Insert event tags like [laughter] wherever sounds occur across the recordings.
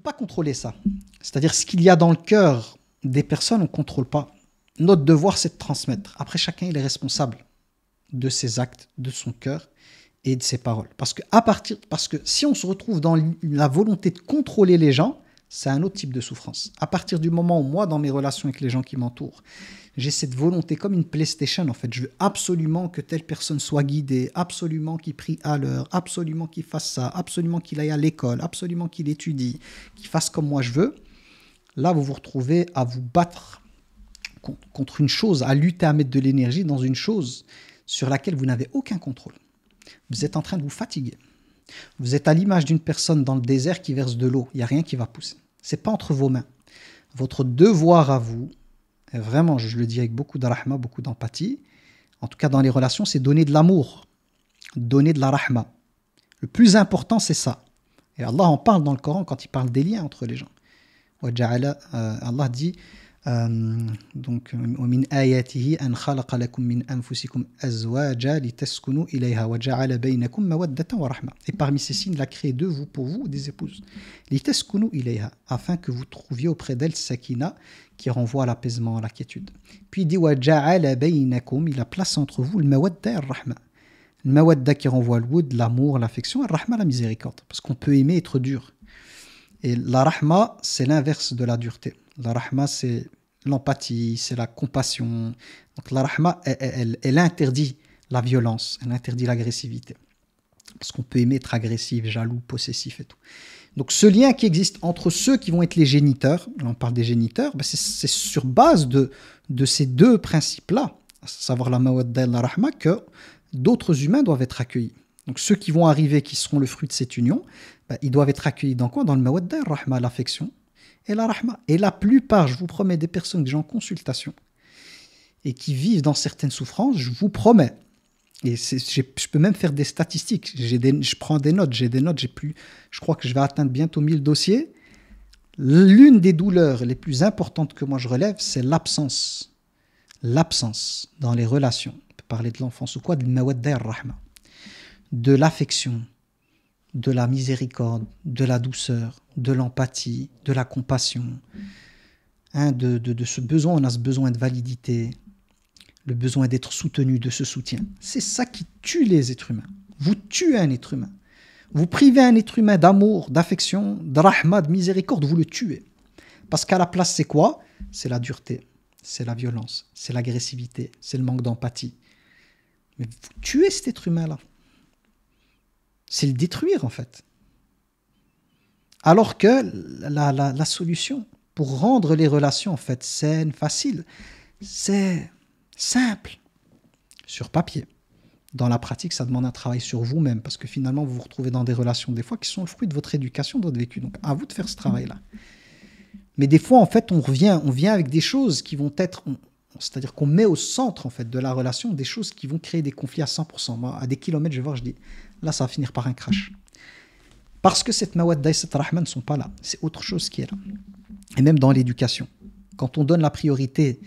pas contrôler ça. C'est-à-dire ce qu'il y a dans le cœur des personnes, on ne contrôle pas. Notre devoir, c'est de transmettre. Après, chacun, il est responsable de ses actes, de son cœur et de ses paroles. Parce que, à partir, parce que si on se retrouve dans la volonté de contrôler les gens, c'est un autre type de souffrance. À partir du moment où moi, dans mes relations avec les gens qui m'entourent, j'ai cette volonté comme une PlayStation, en fait, je veux absolument que telle personne soit guidée, absolument qu'il prie à l'heure, absolument qu'il fasse ça, absolument qu'il aille à l'école, absolument qu'il étudie, qu'il fasse comme moi je veux. Là, vous vous retrouvez à vous battre contre une chose, à lutter, à mettre de l'énergie dans une chose sur laquelle vous n'avez aucun contrôle. Vous êtes en train de vous fatiguer. Vous êtes à l'image d'une personne dans le désert qui verse de l'eau. Il n'y a rien qui va pousser. C'est pas entre vos mains. Votre devoir à vous, vraiment, je le dis avec beaucoup d'arahma, beaucoup d'empathie, en tout cas dans les relations, c'est donner de l'amour, donner de la rahma. Le plus important, c'est ça. Et Allah en parle dans le Coran quand il parle des liens entre les gens. Euh, Allah dit euh, donc, Et parmi ces signes, il a créé deux vous pour vous des épouses. afin que vous trouviez auprès d'elle sakina qui renvoie à l'apaisement, à la quiétude. Puis il dit il a place entre vous le mawadda et le rahma. Le mawadda qui renvoie le wood, l'amour, l'affection, et le rahma, la miséricorde. Parce qu'on peut aimer être dur. Et la rahma, c'est l'inverse de la dureté. La rahma, c'est l'empathie, c'est la compassion. Donc la rahma, elle, interdit la violence, elle interdit l'agressivité. Parce qu'on peut aimer être agressif, jaloux, possessif et tout. Donc ce lien qui existe entre ceux qui vont être les géniteurs, on parle des géniteurs, ben, c'est sur base de, ces deux principes-là, à savoir la mawadda et la rahma, que d'autres humains doivent être accueillis. Donc ceux qui vont arriver, qui seront le fruit de cette union, ben, ils doivent être accueillis dans quoi Dans le mawadda rahma, l'affection, et la rahma. Et la plupart, je vous promets, des personnes que j'ai en consultation et qui vivent dans certaines souffrances, je vous promets, et je peux même faire des statistiques, J'ai je prends des notes, j'ai des notes, j'ai plus, je crois que je vais atteindre bientôt 1000 dossiers. L'une des douleurs les plus importantes que moi je relève, c'est l'absence. L'absence dans les relations. On peut parler de l'enfance ou quoi, de de l'affection, de la miséricorde, de la douceur, de l'empathie, de la compassion, hein, de, ce besoin, on a ce besoin de validité, le besoin d'être soutenu, de ce soutien. C'est ça qui tue les êtres humains. Vous tuez un être humain. Vous privez un être humain d'amour, d'affection, de rahma, de miséricorde, vous le tuez. Parce qu'à la place, c'est quoi C'est la dureté, c'est la violence, c'est l'agressivité, c'est le manque d'empathie. Mais vous tuez cet être humain-là. C'est le détruire, en fait. Alors que la, la, solution pour rendre les relations, en fait, saines, faciles, c'est simple, sur papier. Dans la pratique, ça demande un travail sur vous-même, parce que finalement, vous vous retrouvez dans des relations, des fois, qui sont le fruit de votre éducation, de votre vécu. Donc, à vous de faire ce travail-là. Mais des fois, en fait, on revient, on vient avec des choses qui vont être, c'est-à-dire qu'on met au centre, en fait, de la relation des choses qui vont créer des conflits à 100%. Moi, à des kilomètres, je vais voir, je dis, là ça va finir par un crash. Parce que cette mawadda et cette ne sont pas là, c'est autre chose qui est là. Et même dans l'éducation, quand on donne la priorité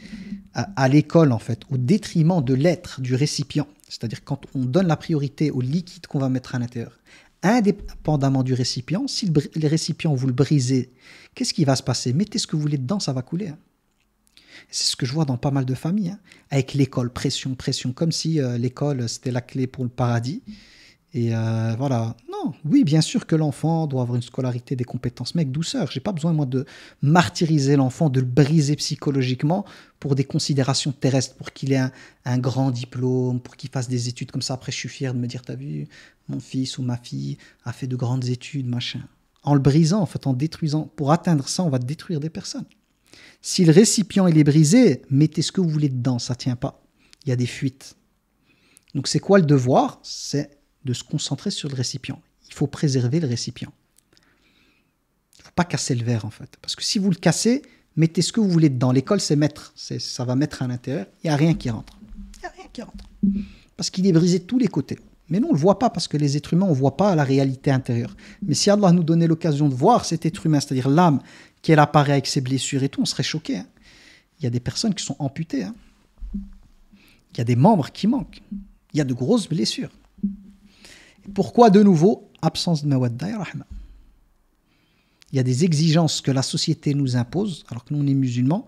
à, l'école en fait, au détriment de l'être, du récipient, c'est-à-dire quand on donne la priorité au liquide qu'on va mettre à l'intérieur, indépendamment du récipient, si le, récipient vous le brisez, qu'est-ce qui va se passer Mettez ce que vous voulez dedans, ça va couler. Hein. C'est ce que je vois dans pas mal de familles, hein. avec l'école, pression, pression, comme si euh, l'école c'était la clé pour le paradis. Et euh, voilà. Non, oui, bien sûr que l'enfant doit avoir une scolarité, des compétences. avec douceur, j'ai pas besoin, moi, de martyriser l'enfant, de le briser psychologiquement pour des considérations terrestres, pour qu'il ait un, grand diplôme, pour qu'il fasse des études comme ça. Après, je suis fier de me dire, t'as vu, mon fils ou ma fille a fait de grandes études, machin. En le brisant, en fait, en détruisant. Pour atteindre ça, on va détruire des personnes. Si le récipient, il est brisé, mettez ce que vous voulez dedans, ça tient pas. Il y a des fuites. Donc, c'est quoi le devoir C'est de se concentrer sur le récipient. Il faut préserver le récipient. Il ne faut pas casser le verre, en fait. Parce que si vous le cassez, mettez ce que vous voulez dedans. L'école, c'est mettre. Ça va mettre à l'intérieur. Il n'y a rien qui rentre. Il n'y a rien qui rentre. Parce qu'il est brisé de tous les côtés. Mais nous, on ne le voit pas parce que les êtres humains, on ne voit pas la réalité intérieure. Mais si Allah nous donnait l'occasion de voir cet être humain, c'est-à-dire l'âme qu'elle apparaît avec ses blessures et tout, on serait choqué. Hein. Il y a des personnes qui sont amputées. Hein. Il y a des membres qui manquent. Il y a de grosses blessures. Pourquoi de nouveau absence de mawadda Il y a des exigences que la société nous impose, alors que nous on est musulmans,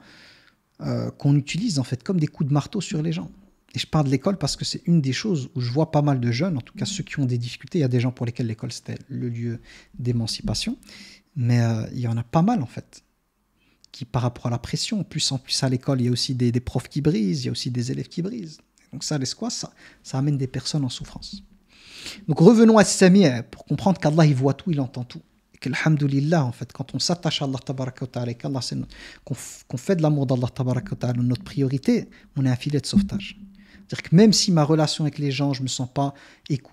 euh, qu'on utilise en fait comme des coups de marteau sur les gens. Et je parle de l'école parce que c'est une des choses où je vois pas mal de jeunes, en tout cas ceux qui ont des difficultés. Il y a des gens pour lesquels l'école c'était le lieu d'émancipation, mais euh, il y en a pas mal en fait qui par rapport à la pression, plus en plus à l'école, il y a aussi des, profs qui brisent, il y a aussi des élèves qui brisent. donc ça, l'escouade, ça, ça amène des personnes en souffrance. Donc revenons à Sami pour comprendre qu'Allah il voit tout, il entend tout. Et que qu'Alhamdulillah, en fait, quand on s'attache à Allah et qu'on, fait de l'amour d'Allah notre priorité, on est un filet de sauvetage. C'est-à-dire que même si ma relation avec les gens, je ne me sens pas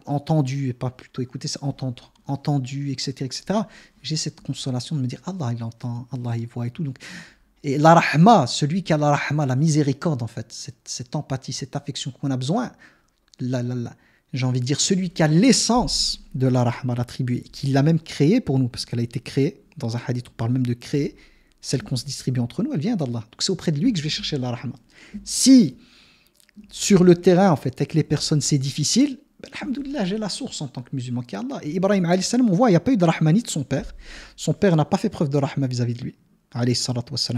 entendu, et pas plutôt écouté, c'est entendu, etc., etc., j'ai cette consolation de me dire Allah, il entend, Allah, il voit et tout. et la rahma, celui qui a la rahma, la miséricorde, en fait, cette, cette empathie, cette affection qu'on a besoin, la, la, la j'ai envie de dire, celui qui a l'essence de la rahma, l'attribuer, qui l'a même créée pour nous, parce qu'elle a été créée, dans un hadith, on parle même de créer, celle qu'on se distribue entre nous, elle vient d'Allah. Donc c'est auprès de lui que je vais chercher la rahma. Si, sur le terrain, en fait, avec les personnes, c'est difficile, ben, Alhamdoulilah, j'ai la source en tant que musulman qui est Allah. Et Ibrahim, on voit, il n'y a pas eu de rahmani de son père. Son père n'a pas fait preuve de rahma vis-à-vis de lui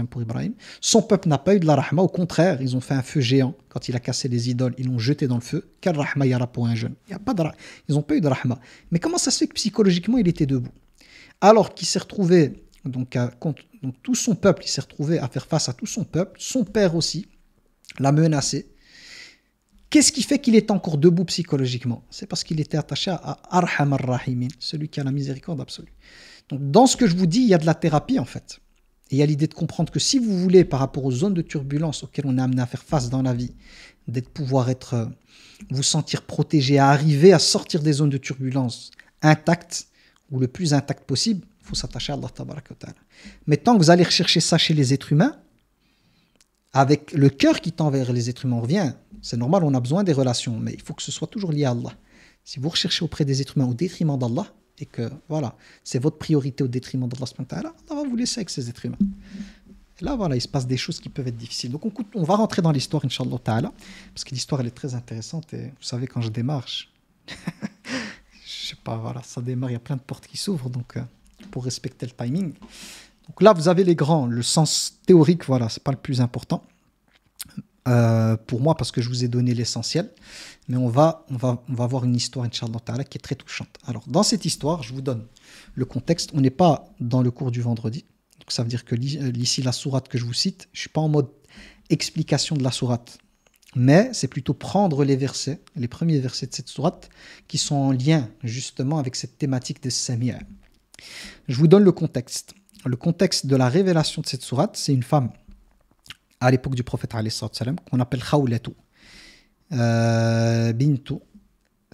pour Ibrahim. Son peuple n'a pas eu de la rahma, au contraire, ils ont fait un feu géant. Quand il a cassé les idoles, ils l'ont jeté dans le feu. Quelle rahma là pour un jeune il a pas de Ils n'ont pas eu de rahma. Mais comment ça se fait que psychologiquement, il était debout Alors qu'il s'est retrouvé, donc, à, donc tout son peuple, il s'est retrouvé à faire face à tout son peuple, son père aussi l'a menacé. Qu'est-ce qui fait qu'il est encore debout psychologiquement C'est parce qu'il était attaché à Arham celui qui a la miséricorde absolue. Donc dans ce que je vous dis, il y a de la thérapie en fait. Et il y a l'idée de comprendre que si vous voulez, par rapport aux zones de turbulence auxquelles on est amené à faire face dans la vie, d'être pouvoir être, euh, vous sentir protégé, à arriver à sortir des zones de turbulence intactes ou le plus intactes possible, il faut s'attacher à Allah. Mais tant que vous allez rechercher ça chez les êtres humains, avec le cœur qui tend vers les êtres humains, on revient. C'est normal, on a besoin des relations, mais il faut que ce soit toujours lié à Allah. Si vous recherchez auprès des êtres humains au détriment d'Allah, et que voilà, c'est votre priorité au détriment d'Allah on va vous laisser avec ces êtres humains. là, voilà, il se passe des choses qui peuvent être difficiles. Donc, on, va rentrer dans l'histoire, Inch'Allah Ta'ala, parce que l'histoire, elle est très intéressante. Et vous savez, quand je démarre, [laughs] je... sais pas, voilà, ça démarre, il y a plein de portes qui s'ouvrent, donc, euh, pour respecter le timing. Donc là, vous avez les grands, le sens théorique, voilà, c'est pas le plus important. Euh, pour moi, parce que je vous ai donné l'essentiel mais on va, on va, on va voir une histoire, Inch'Allah qui est très touchante. Alors, dans cette histoire, je vous donne le contexte. On n'est pas dans le cours du vendredi. Donc, ça veut dire que euh, ici, la sourate que je vous cite, je ne suis pas en mode explication de la sourate. Mais c'est plutôt prendre les versets, les premiers versets de cette sourate, qui sont en lien justement avec cette thématique de Samia. Je vous donne le contexte. Le contexte de la révélation de cette sourate, c'est une femme à l'époque du prophète qu'on appelle Khaouletou. Euh, Bintou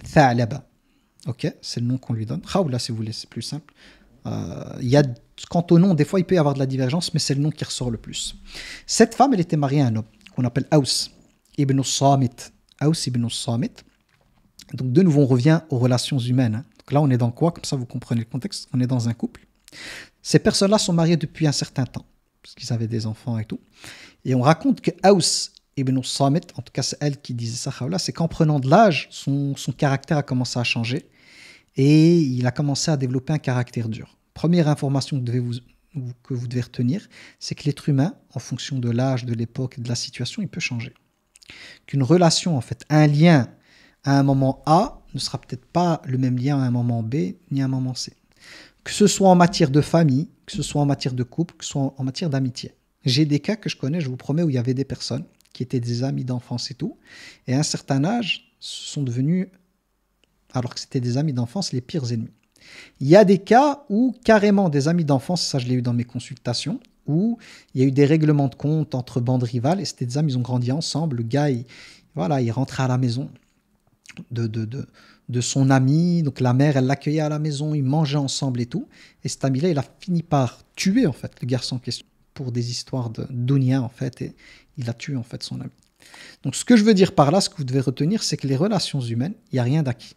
Tha'laba. Ok, c'est le nom qu'on lui donne. Khawla, si vous voulez, c'est plus simple. Euh, il y quant au nom, des fois, il peut y avoir de la divergence, mais c'est le nom qui ressort le plus. Cette femme, elle était mariée à un homme qu'on appelle Aous. ibn Samit. Aous ibn Samit. Donc, de nouveau, on revient aux relations humaines. Hein. là, on est dans quoi Comme ça, vous comprenez le contexte. On est dans un couple. Ces personnes-là sont mariées depuis un certain temps, parce qu'ils avaient des enfants et tout. Et on raconte que Aous... Ibn Samit, en tout cas c'est elle qui disait ça, c'est qu'en prenant de l'âge, son, caractère a commencé à changer et il a commencé à développer un caractère dur. Première information que, vous, que vous devez retenir, c'est que l'être humain, en fonction de l'âge, de l'époque, de la situation, il peut changer. Qu'une relation, en fait, un lien à un moment A ne sera peut-être pas le même lien à un moment B ni à un moment C. Que ce soit en matière de famille, que ce soit en matière de couple, que ce soit en matière d'amitié. J'ai des cas que je connais, je vous promets, où il y avait des personnes qui étaient des amis d'enfance et tout. Et à un certain âge, sont devenus, alors que c'était des amis d'enfance, les pires ennemis. Il y a des cas où carrément des amis d'enfance, ça je l'ai eu dans mes consultations, où il y a eu des règlements de compte entre bandes rivales et c'était des amis, ils ont grandi ensemble. Le gars, voilà, il rentrait à la maison de, de, de, son ami, donc la mère, elle l'accueillait à la maison, ils mangeaient ensemble et tout. Et cet ami-là, il a fini par tuer en fait le garçon en question pour des histoires de en fait. Et il a tué en fait son ami. Donc ce que je veux dire par là, ce que vous devez retenir, c'est que les relations humaines, il n'y a rien d'acquis.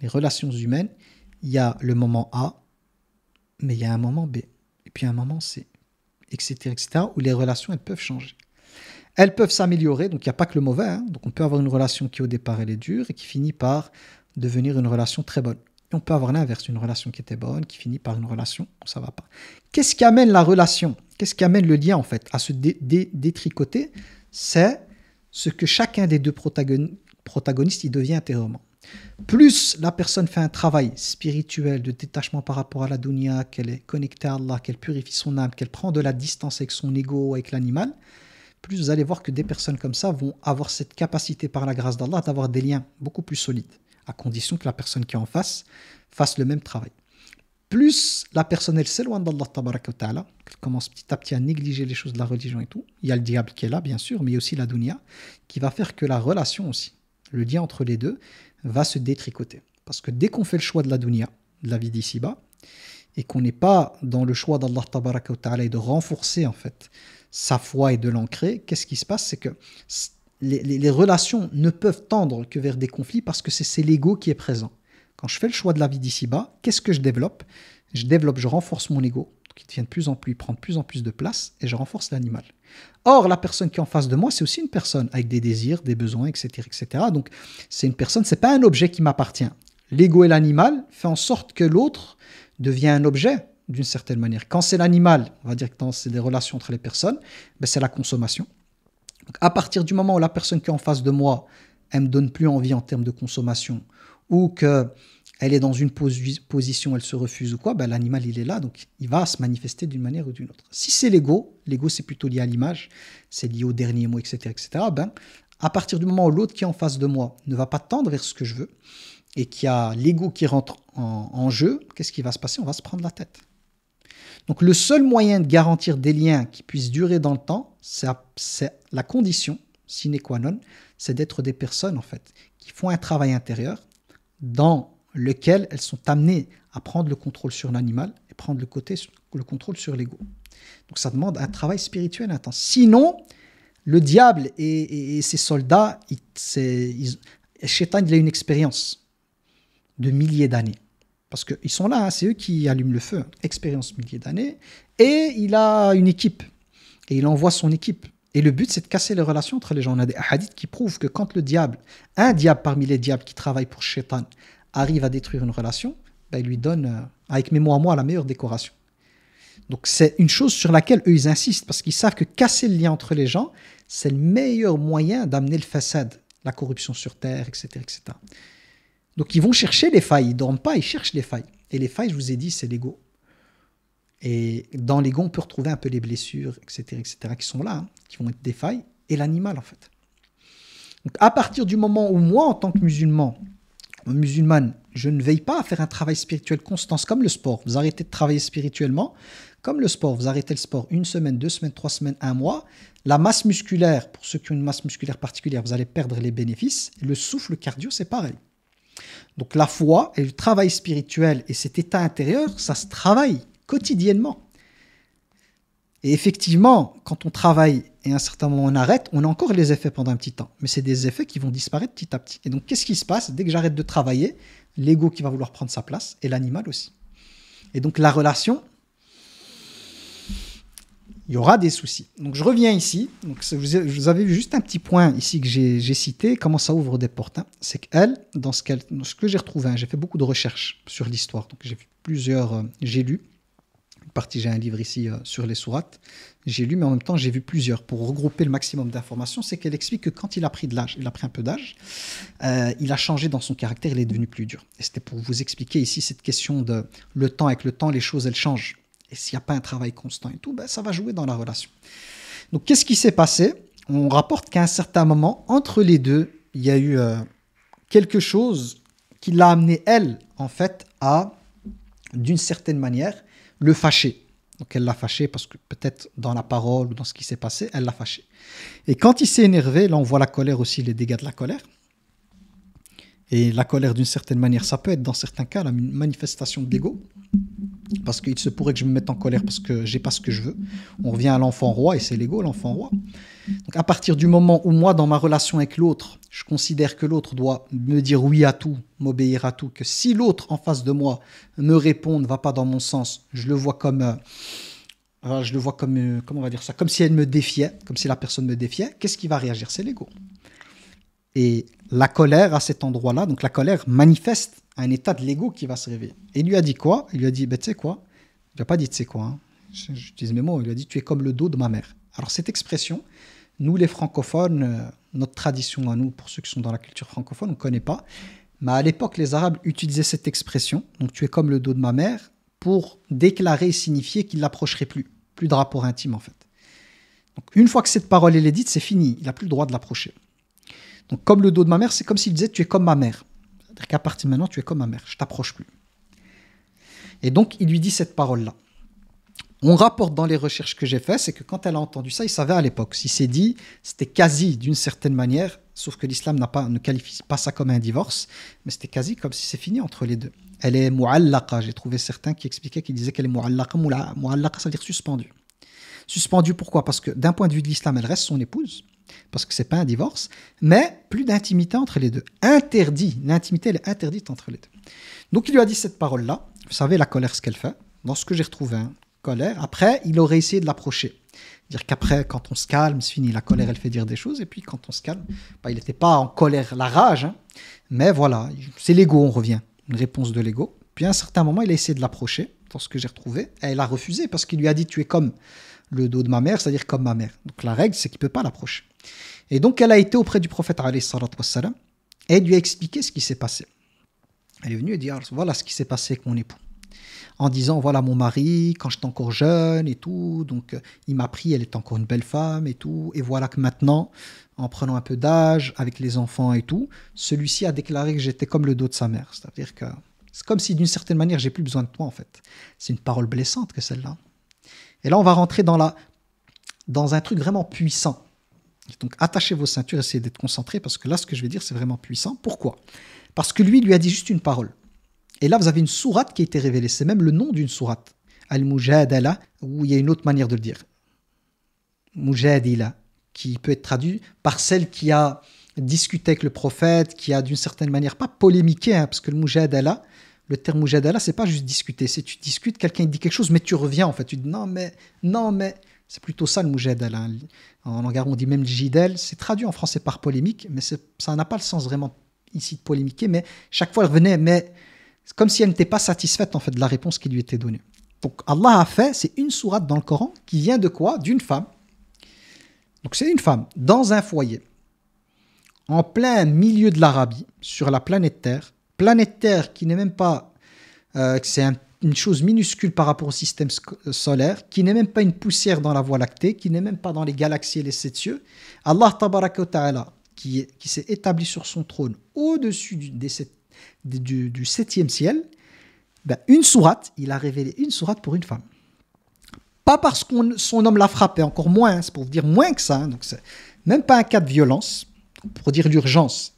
Les relations humaines, il y a le moment A, mais il y a un moment B, et puis un moment C, etc., où les relations, elles peuvent changer. Elles peuvent s'améliorer, donc il n'y a pas que le mauvais. Hein. Donc on peut avoir une relation qui au départ, elle est dure, et qui finit par devenir une relation très bonne on peut avoir l'inverse, une relation qui était bonne, qui finit par une relation où ça va pas. Qu'est-ce qui amène la relation Qu'est-ce qui amène le lien, en fait, à se détricoter C'est ce que chacun des deux protagonistes, y devient intérieurement. Plus la personne fait un travail spirituel de détachement par rapport à la dunya, qu'elle est connectée à Allah, qu'elle purifie son âme, qu'elle prend de la distance avec son ego, avec l'animal, plus vous allez voir que des personnes comme ça vont avoir cette capacité par la grâce d'Allah d'avoir des liens beaucoup plus solides à condition que la personne qui est en face fasse le même travail. Plus la personne elle s'éloigne d'Allah, qu'elle commence petit à petit à négliger les choses de la religion et tout, il y a le diable qui est là, bien sûr, mais aussi la dunya, qui va faire que la relation aussi, le lien entre les deux, va se détricoter. Parce que dès qu'on fait le choix de la dunya, de la vie d'ici-bas, et qu'on n'est pas dans le choix d'Allah Ta'ala et de renforcer en fait sa foi et de l'ancrer, qu'est-ce qui se passe C'est que les, relations ne peuvent tendre que vers des conflits parce que c'est l'ego qui est présent. Quand je fais le choix de la vie d'ici-bas, qu'est-ce que je développe Je développe, je renforce mon ego, qui devient de plus en plus, prend de plus en plus de place, et je renforce l'animal. Or, la personne qui est en face de moi, c'est aussi une personne avec des désirs, des besoins, etc. etc. Donc, c'est une personne, c'est pas un objet qui m'appartient. L'ego et l'animal font en sorte que l'autre devient un objet d'une certaine manière. Quand c'est l'animal, on va dire que c'est des relations entre les personnes, ben c'est la consommation à partir du moment où la personne qui est en face de moi, elle me donne plus envie en termes de consommation, ou que elle est dans une position, elle se refuse ou quoi, ben, l'animal il est là, donc il va se manifester d'une manière ou d'une autre. Si c'est l'ego, l'ego c'est plutôt lié à l'image, c'est lié au dernier mot, etc., etc. Ben, à partir du moment où l'autre qui est en face de moi ne va pas tendre vers ce que je veux et qu'il y a l'ego qui rentre en jeu, qu'est-ce qui va se passer On va se prendre la tête. Donc le seul moyen de garantir des liens qui puissent durer dans le temps, c'est la condition sine qua non, c'est d'être des personnes en fait qui font un travail intérieur dans lequel elles sont amenées à prendre le contrôle sur l'animal et prendre le, côté, le contrôle sur l'ego. Donc ça demande un travail spirituel intense. Sinon, le diable et, ses soldats, ils, il a une expérience de milliers d'années parce qu'ils sont là, hein, c'est eux qui allument le feu, expérience milliers d'années, et il a une équipe, et il envoie son équipe. Et le but, c'est de casser les relations entre les gens. On a des hadiths qui prouvent que quand le diable, un diable parmi les diables qui travaille pour Shaitan, arrive à détruire une relation, ben, il lui donne, euh, avec mes à moi, la meilleure décoration. Donc c'est une chose sur laquelle eux, ils insistent, parce qu'ils savent que casser le lien entre les gens, c'est le meilleur moyen d'amener le façade, la corruption sur Terre, etc. etc. Donc ils vont chercher les failles, ils ne dorment pas, ils cherchent les failles. Et les failles, je vous ai dit, c'est l'ego. Et dans l'ego, on peut retrouver un peu les blessures, etc., etc., qui sont là, hein, qui vont être des failles, et l'animal, en fait. Donc à partir du moment où moi, en tant que musulman, musulmane, je ne veille pas à faire un travail spirituel constant, comme le sport. Vous arrêtez de travailler spirituellement, comme le sport. Vous arrêtez le sport une semaine, deux semaines, trois semaines, un mois. La masse musculaire, pour ceux qui ont une masse musculaire particulière, vous allez perdre les bénéfices. Le souffle cardio, c'est pareil. Donc la foi et le travail spirituel et cet état intérieur, ça se travaille quotidiennement. Et effectivement, quand on travaille et à un certain moment on arrête, on a encore les effets pendant un petit temps. Mais c'est des effets qui vont disparaître petit à petit. Et donc qu'est-ce qui se passe Dès que j'arrête de travailler, l'ego qui va vouloir prendre sa place et l'animal aussi. Et donc la relation, il y aura des soucis. Donc je reviens ici. Donc, vous avez vu juste un petit point ici que j'ai cité, comment ça ouvre des portes. Hein. C'est qu'elle, dans ce, que j'ai retrouvé, hein, j'ai fait beaucoup de recherches sur l'histoire. Donc j'ai vu plusieurs, euh, j'ai lu, partie, j'ai un livre ici euh, sur les sourates, j'ai lu, mais en même temps j'ai vu plusieurs. Pour regrouper le maximum d'informations, c'est qu'elle explique que quand il a pris de l'âge, il a pris un peu d'âge, euh, il a changé dans son caractère, il est devenu plus dur. Et c'était pour vous expliquer ici cette question de le temps, avec le temps, les choses, elles changent et s'il n'y a pas un travail constant et tout, ben, ça va jouer dans la relation. Donc qu'est-ce qui s'est passé On rapporte qu'à un certain moment, entre les deux, il y a eu euh, quelque chose qui l'a amené, elle, en fait, à, d'une certaine manière, le fâcher. Donc elle l'a fâché parce que peut-être dans la parole ou dans ce qui s'est passé, elle l'a fâché. Et quand il s'est énervé, là on voit la colère aussi, les dégâts de la colère. Et la colère, d'une certaine manière, ça peut être dans certains cas la manifestation d'ego parce qu'il se pourrait que je me mette en colère parce que j'ai pas ce que je veux. On revient à l'enfant roi et c'est l'ego, l'enfant roi. Donc à partir du moment où moi, dans ma relation avec l'autre, je considère que l'autre doit me dire oui à tout, m'obéir à tout, que si l'autre en face de moi me répond, ne va pas dans mon sens, je le vois comme euh, je le vois comme, euh, comment on va dire ça, comme si elle me défiait, comme si la personne me défiait, qu'est-ce qui va réagir C'est l'ego. Et la colère à cet endroit-là. Donc la colère manifeste un état de l'ego qui va se réveiller. Et il lui a dit quoi Il lui a dit, ben, tu sais quoi Il lui a pas dit, tu sais quoi hein. Je J'utilise mes mots. Il lui a dit, tu es comme le dos de ma mère. Alors cette expression, nous les francophones, euh, notre tradition à nous, pour ceux qui sont dans la culture francophone, on ne connaît pas. Mais à l'époque, les Arabes utilisaient cette expression, donc tu es comme le dos de ma mère, pour déclarer et signifier qu'il l'approcherait plus. Plus de rapport intime en fait. Donc une fois que cette parole est dite, c'est fini. Il n'a plus le droit de l'approcher. Donc, comme le dos de ma mère, c'est comme s'il disait Tu es comme ma mère. C'est-à-dire qu'à partir de maintenant, tu es comme ma mère, je t'approche plus. Et donc, il lui dit cette parole-là. On rapporte dans les recherches que j'ai faites, c'est que quand elle a entendu ça, il savait à l'époque. S'il s'est dit, c'était quasi d'une certaine manière, sauf que l'islam n'a pas, ne qualifie pas ça comme un divorce, mais c'était quasi comme si c'est fini entre les deux. Elle est mu'allaqa. J'ai trouvé certains qui expliquaient, qu'ils disaient qu'elle est mu'allaqa. Mu'allaqa, ça veut dire suspendue. Suspendue, pourquoi Parce que d'un point de vue de l'islam, elle reste son épouse parce que c'est pas un divorce, mais plus d'intimité entre les deux. Interdit. L'intimité, elle est interdite entre les deux. Donc il lui a dit cette parole-là. Vous savez la colère, ce qu'elle fait. Dans ce que j'ai retrouvé, hein, colère. Après, il aurait essayé de l'approcher. Dire qu'après, quand on se calme, c'est fini. La colère, elle fait dire des choses. Et puis, quand on se calme, bah, il n'était pas en colère, la rage. Hein. Mais voilà, c'est l'ego, on revient. Une réponse de l'ego. Puis, à un certain moment, il a essayé de l'approcher, dans ce que j'ai retrouvé. elle a refusé parce qu'il lui a dit Tu es comme le dos de ma mère, c'est-à-dire comme ma mère. Donc la règle, c'est qu'il ne peut pas l'approcher. Et donc elle a été auprès du prophète et elle lui a expliqué ce qui s'est passé. Elle est venue et dit voilà ce qui s'est passé avec mon époux. En disant voilà mon mari, quand j'étais encore jeune et tout, donc euh, il m'a pris, elle est encore une belle femme et tout, et voilà que maintenant, en prenant un peu d'âge, avec les enfants et tout, celui-ci a déclaré que j'étais comme le dos de sa mère. C'est-à-dire que c'est comme si d'une certaine manière j'ai plus besoin de toi en fait. C'est une parole blessante que celle-là. Et là, on va rentrer dans, la, dans un truc vraiment puissant. Donc attachez vos ceintures, essayez d'être concentrés, parce que là, ce que je vais dire, c'est vraiment puissant. Pourquoi Parce que lui lui a dit juste une parole. Et là, vous avez une sourate qui a été révélée. C'est même le nom d'une sourate. Al-Mujadala, où il y a une autre manière de le dire. Mujadila, qui peut être traduit par celle qui a discuté avec le prophète, qui a d'une certaine manière, pas polémiqué, hein, parce que le Mujadala, le terme mujadala, c'est pas juste discuter, c'est tu discutes, quelqu'un dit quelque chose, mais tu reviens en fait. Tu dis non, mais, non, mais. C'est plutôt ça le mujadala. En langage, on dit même le jidel. C'est traduit en français par polémique, mais ça n'a pas le sens vraiment ici de polémiquer. Mais chaque fois, elle revenait, mais comme si elle n'était pas satisfaite en fait de la réponse qui lui était donnée. Donc Allah a fait, c'est une sourate dans le Coran qui vient de quoi D'une femme. Donc c'est une femme dans un foyer, en plein milieu de l'Arabie, sur la planète Terre, Terre qui n'est même pas. Euh, c'est une chose minuscule par rapport au système solaire, qui n'est même pas une poussière dans la Voie lactée, qui n'est même pas dans les galaxies et les sept cieux. Allah ta'ala, qui, qui s'est établi sur son trône au-dessus du, du, septième ciel, ben, une sourate, il a révélé une sourate pour une femme. Pas parce que son homme l'a frappé, encore moins, hein, c'est pour dire moins que ça, hein, donc c'est même pas un cas de violence, pour dire l'urgence,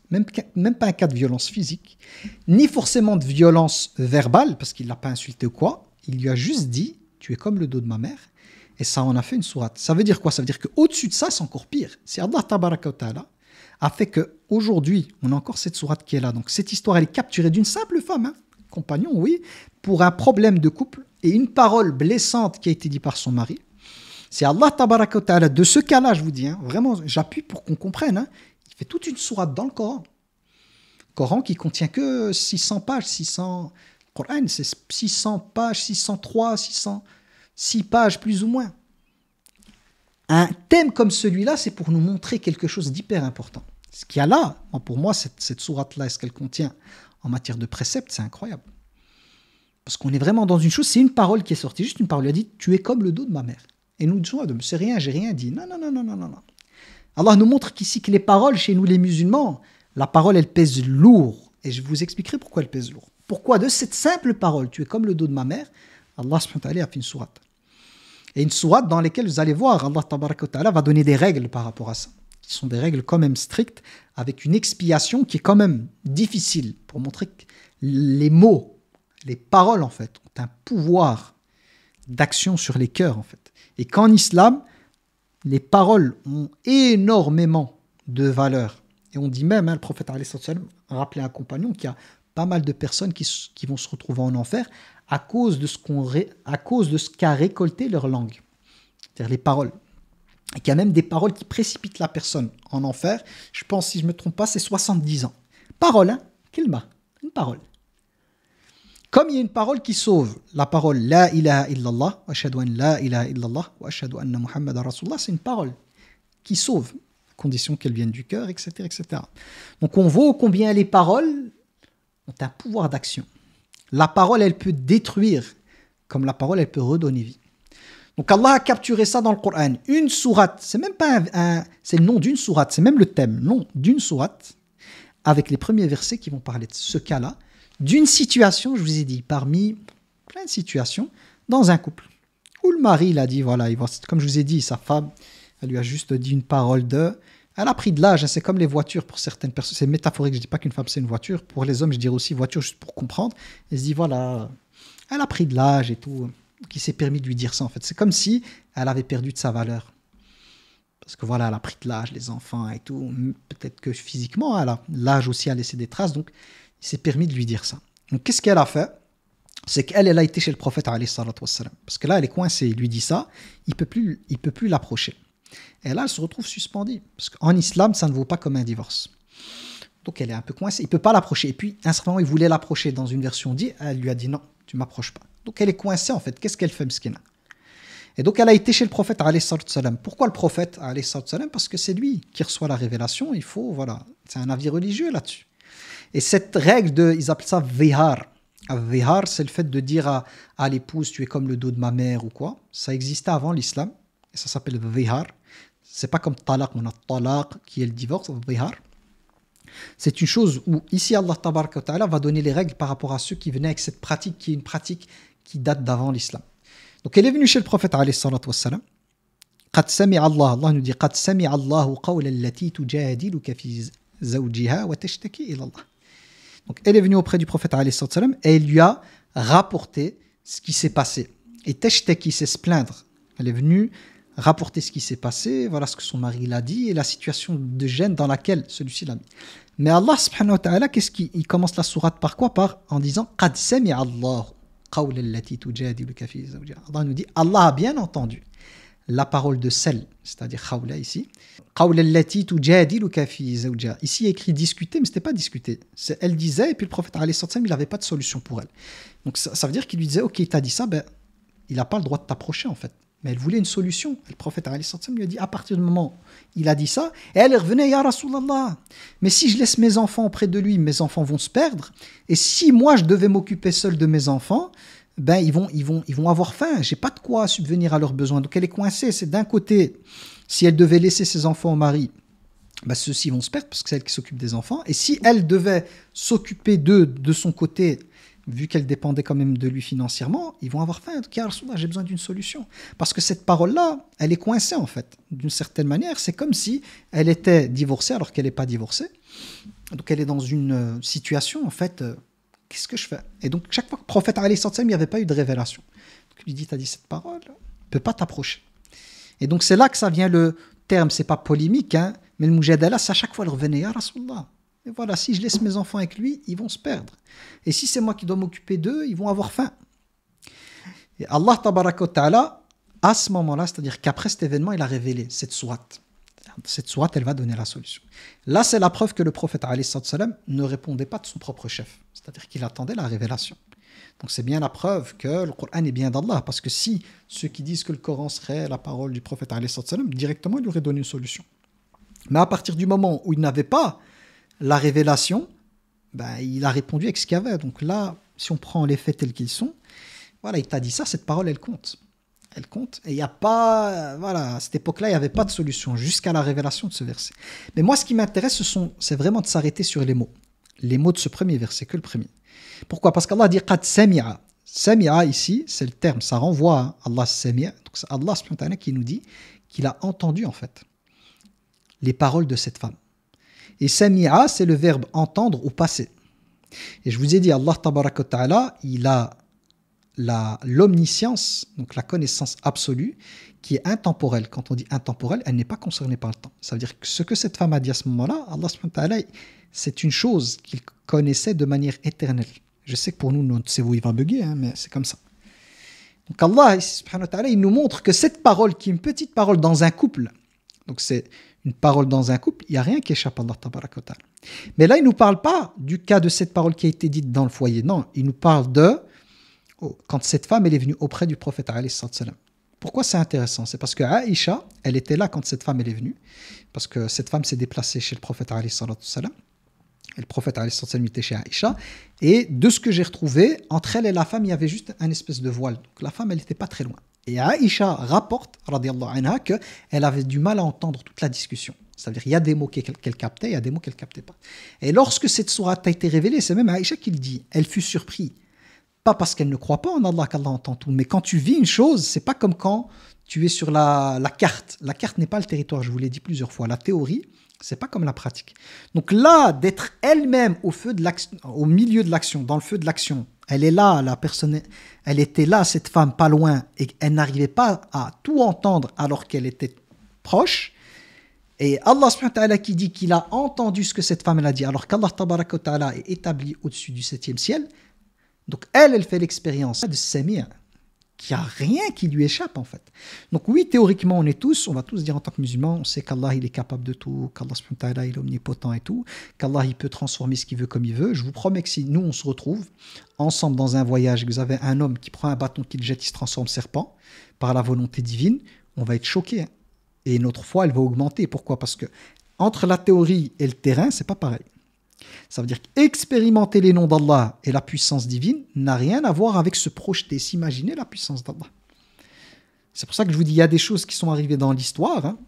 même, pas un cas de violence physique, ni forcément de violence verbale, parce qu'il ne l'a pas insulté ou quoi. Il lui a juste dit Tu es comme le dos de ma mère. Et ça en a fait une sourate. Ça veut dire quoi Ça veut dire qu'au-dessus de ça, c'est encore pire. C'est Allah Ta'ala a fait qu'aujourd'hui, on a encore cette sourate qui est là. Donc cette histoire, elle est capturée d'une simple femme, hein. compagnon, oui, pour un problème de couple et une parole blessante qui a été dite par son mari. C'est Allah Ta'ala, de ce cas-là, je vous dis, hein, vraiment, j'appuie pour qu'on comprenne, hein, il fait toute une sourate dans le Coran. Coran qui contient que 600 pages, 600. Coran, c'est 600 pages, 603, 606 pages plus ou moins. Un thème comme celui-là, c'est pour nous montrer quelque chose d'hyper important. Ce qu'il y a là, pour moi, cette, sourate-là, ce qu'elle contient en matière de préceptes, c'est incroyable. Parce qu'on est vraiment dans une chose, c'est une parole qui est sortie, juste une parole. Il a dit Tu es comme le dos de ma mère. Et nous disons ah, C'est rien, j'ai rien dit. Non, non, non, non, non, non. Allah nous montre qu'ici, que les paroles, chez nous les musulmans, la parole, elle pèse lourd. Et je vous expliquerai pourquoi elle pèse lourd. Pourquoi de cette simple parole, tu es comme le dos de ma mère, Allah subhanahu wa a fait une sourate. Et une sourate dans laquelle vous allez voir, Allah ta'ala va donner des règles par rapport à ça, qui sont des règles quand même strictes, avec une expiation qui est quand même difficile, pour montrer que les mots, les paroles en fait, ont un pouvoir d'action sur les cœurs en fait. Et qu'en islam, les paroles ont énormément de valeur. Et on dit même, hein, le prophète a rappelé un compagnon qu'il y a pas mal de personnes qui, vont se retrouver en enfer à cause de ce qu'on à cause de ce qu'a récolté leur langue, c'est-à-dire les paroles. Et qu'il y a même des paroles qui précipitent la personne en enfer. Je pense, si je ne me trompe pas, c'est 70 ans. Parole, hein Kilma, une parole. Comme il y a une parole qui sauve, la parole La ilaha illallah, ashadu an la ilaha illallah, wa ashadu anna Muhammad Rasulullah, c'est une parole qui sauve, à condition qu'elle vienne du cœur, etc., etc. Donc on voit combien les paroles ont un pouvoir d'action. La parole, elle peut détruire, comme la parole, elle peut redonner vie. Donc Allah a capturé ça dans le Coran. Une sourate, c'est même pas c'est le nom d'une sourate, c'est même le thème, nom d'une sourate, avec les premiers versets qui vont parler de ce cas-là d'une situation, je vous ai dit, parmi plein de situations, dans un couple, où le mari, il a dit, voilà, comme je vous ai dit, sa femme, elle lui a juste dit une parole de... Elle a pris de l'âge, hein, c'est comme les voitures pour certaines personnes, c'est métaphorique, je ne dis pas qu'une femme c'est une voiture, pour les hommes je dirais aussi voiture juste pour comprendre, elle se dit, voilà, elle a pris de l'âge et tout, qui s'est permis de lui dire ça en fait. C'est comme si elle avait perdu de sa valeur. Parce que voilà, elle a pris de l'âge, les enfants et tout. Peut-être que physiquement, l'âge aussi a laissé des traces. Donc, il s'est permis de lui dire ça. Donc qu'est-ce qu'elle a fait C'est qu'elle, elle a été chez le prophète Parce que là, elle est coincée, il lui dit ça, il peut plus, il peut plus l'approcher. Et là, elle se retrouve suspendue. Parce qu'en islam, ça ne vaut pas comme un divorce. Donc elle est un peu coincée, il ne peut pas l'approcher. Et puis, à un moment, il voulait l'approcher dans une version dit, elle lui a dit non, tu m'approches pas. Donc elle est coincée en fait, qu'est-ce qu'elle fait, Mskina et donc elle a été chez le prophète salam. Pourquoi le prophète salam Parce que c'est lui qui reçoit la révélation, il faut, voilà, c'est un avis religieux là-dessus. Et cette règle de, ils appellent ça vihar. Ah, vihar, c'est le fait de dire à, l'épouse, tu es comme le dos de ma mère ou quoi. Ça existait avant l'islam. Et ça s'appelle vihar. C'est pas comme talaq. On a talaq qui est le divorce. Vihar. C'est une chose où ici Allah Ta'ala va donner les règles par rapport à ceux qui venaient avec cette pratique qui est une pratique qui date d'avant l'islam. Donc elle est venue chez le prophète alayhi salatu wassalam. قد nous dit قد سمع الله donc elle est venue auprès du prophète et elle lui a rapporté ce qui s'est passé. Et qui sait se plaindre. Elle est venue rapporter ce qui s'est passé, voilà ce que son mari l'a dit et la situation de gêne dans laquelle celui-ci l'a mis. Mais Allah subhanahu wa ta'ala, qu'est-ce commence la sourate par quoi Par en disant Qad Allah nous dit Allah a bien entendu la parole de celle, c'est-à-dire khawla ici. Ici, il écrit discuter, mais ce n'était pas discuter. Elle disait, et puis le prophète, il n'avait pas de solution pour elle. Donc ça, veut dire qu'il lui disait, ok, il t'a dit ça, ben, il n'a pas le droit de t'approcher en fait. Mais elle voulait une solution. Le prophète lui a dit, à partir du moment où il a dit ça, elle revenait, Ya Rasulallah, mais si je laisse mes enfants auprès de lui, mes enfants vont se perdre. Et si moi je devais m'occuper seul de mes enfants, ben ils vont, ils vont, ils vont avoir faim. J'ai pas de quoi subvenir à leurs besoins. Donc elle est coincée. C'est d'un côté, si elle devait laisser ses enfants au mari, ben, ceux-ci vont se perdre parce que c'est elle qui s'occupe des enfants. Et si elle devait s'occuper d'eux de son côté, vu qu'elle dépendait quand même de lui financièrement, ils vont avoir faim. Car j'ai besoin d'une solution. Parce que cette parole-là, elle est coincée en fait. D'une certaine manière, c'est comme si elle était divorcée alors qu'elle n'est pas divorcée. Donc elle est dans une euh, situation en fait euh, qu'est-ce que je fais Et donc, chaque fois que le prophète, sortait, il n'y avait pas eu de révélation. il lui dit, tu as dit cette parole, ne peux pas t'approcher. Et donc, c'est là que ça vient le terme, c'est pas polémique, hein, mais le Mujadala, c'est à chaque fois, il revenait, Ya Allah. Et voilà, si je laisse mes enfants avec lui, ils vont se perdre. Et si c'est moi qui dois m'occuper d'eux, ils vont avoir faim. Et Allah, ta'ala, à ce moment-là, c'est-à-dire qu'après cet événement, il a révélé cette sourate. Cette sourate, elle va donner la solution. Là, c'est la preuve que le prophète ne répondait pas de son propre chef, c'est-à-dire qu'il attendait la révélation. Donc c'est bien la preuve que le Coran est bien d'Allah, parce que si ceux qui disent que le Coran serait la parole du prophète directement, il aurait donné une solution. Mais à partir du moment où il n'avait pas la révélation, ben, il a répondu avec ce qu'il y avait. Donc là, si on prend les faits tels qu'ils sont, voilà, il t'a dit ça, cette parole, elle compte elle compte. Et il n'y a pas, voilà, à cette époque-là, il n'y avait pas de solution jusqu'à la révélation de ce verset. Mais moi, ce qui m'intéresse, c'est vraiment de s'arrêter sur les mots. Les mots de ce premier verset, que le premier. Pourquoi Parce qu'Allah dit Qad Samia. Samia, ici, c'est le terme, ça renvoie à Allah Samia. Donc c'est Allah qui nous dit qu'il a entendu, en fait, les paroles de cette femme. Et Samia, c'est le verbe entendre au passé. Et je vous ai dit, Allah Ta'ala, il a l'omniscience, donc la connaissance absolue, qui est intemporelle. Quand on dit intemporelle, elle n'est pas concernée par le temps. Ça veut dire que ce que cette femme a dit à ce moment-là, Allah c'est une chose qu'il connaissait de manière éternelle. Je sais que pour nous, c'est cerveau, il va bugger, hein, mais c'est comme ça. Donc Allah, il nous montre que cette parole, qui est une petite parole dans un couple, donc c'est une parole dans un couple, il n'y a rien qui échappe à Allah. Mais là, il ne nous parle pas du cas de cette parole qui a été dite dans le foyer. Non, il nous parle de quand cette femme est venue auprès du prophète Pourquoi c'est intéressant C'est parce que Aïcha, elle était là quand cette femme est venue, parce que cette femme s'est déplacée chez le prophète et le prophète était chez Aïcha, et de ce que j'ai retrouvé, entre elle et la femme, il y avait juste un espèce de voile. Donc la femme, elle n'était pas très loin. Et Aïcha rapporte, anha, qu'elle avait du mal à entendre toute la discussion. C'est-à-dire il y a des mots qu'elle captait, il y a des mots qu'elle ne captait pas. Et lorsque cette sourate a été révélée, c'est même Aïcha qui le dit, elle fut surprise. Pas parce qu'elle ne croit pas en Allah qu'Allah entend tout, mais quand tu vis une chose, c'est pas comme quand tu es sur la, carte. La carte n'est pas le territoire, je vous l'ai dit plusieurs fois. La théorie, c'est pas comme la pratique. Donc là, d'être elle-même au feu de au milieu de l'action, dans le feu de l'action, elle est là, la personne, elle était là, cette femme, pas loin, et elle n'arrivait pas à tout entendre alors qu'elle était proche. Et Allah qui dit qu'il a entendu ce que cette femme a dit, alors qu'Allah ta'ala est établi au-dessus du septième ciel, donc elle, elle fait l'expérience de Samir, qui a rien qui lui échappe en fait. Donc oui, théoriquement, on est tous, on va tous dire en tant que musulmans, on sait qu'Allah il est capable de tout, qu'Allah il est omnipotent et tout, qu'Allah il peut transformer ce qu'il veut comme il veut. Je vous promets que si nous on se retrouve ensemble dans un voyage, que vous avez un homme qui prend un bâton qu'il jette, il se transforme serpent par la volonté divine, on va être choqué. Hein. Et notre foi, elle va augmenter. Pourquoi Parce que entre la théorie et le terrain, c'est pas pareil. Ça veut dire qu'expérimenter les noms d'Allah et la puissance divine n'a rien à voir avec se projeter, s'imaginer la puissance d'Allah. C'est pour ça que je vous dis, il y a des choses qui sont arrivées dans l'histoire, hein.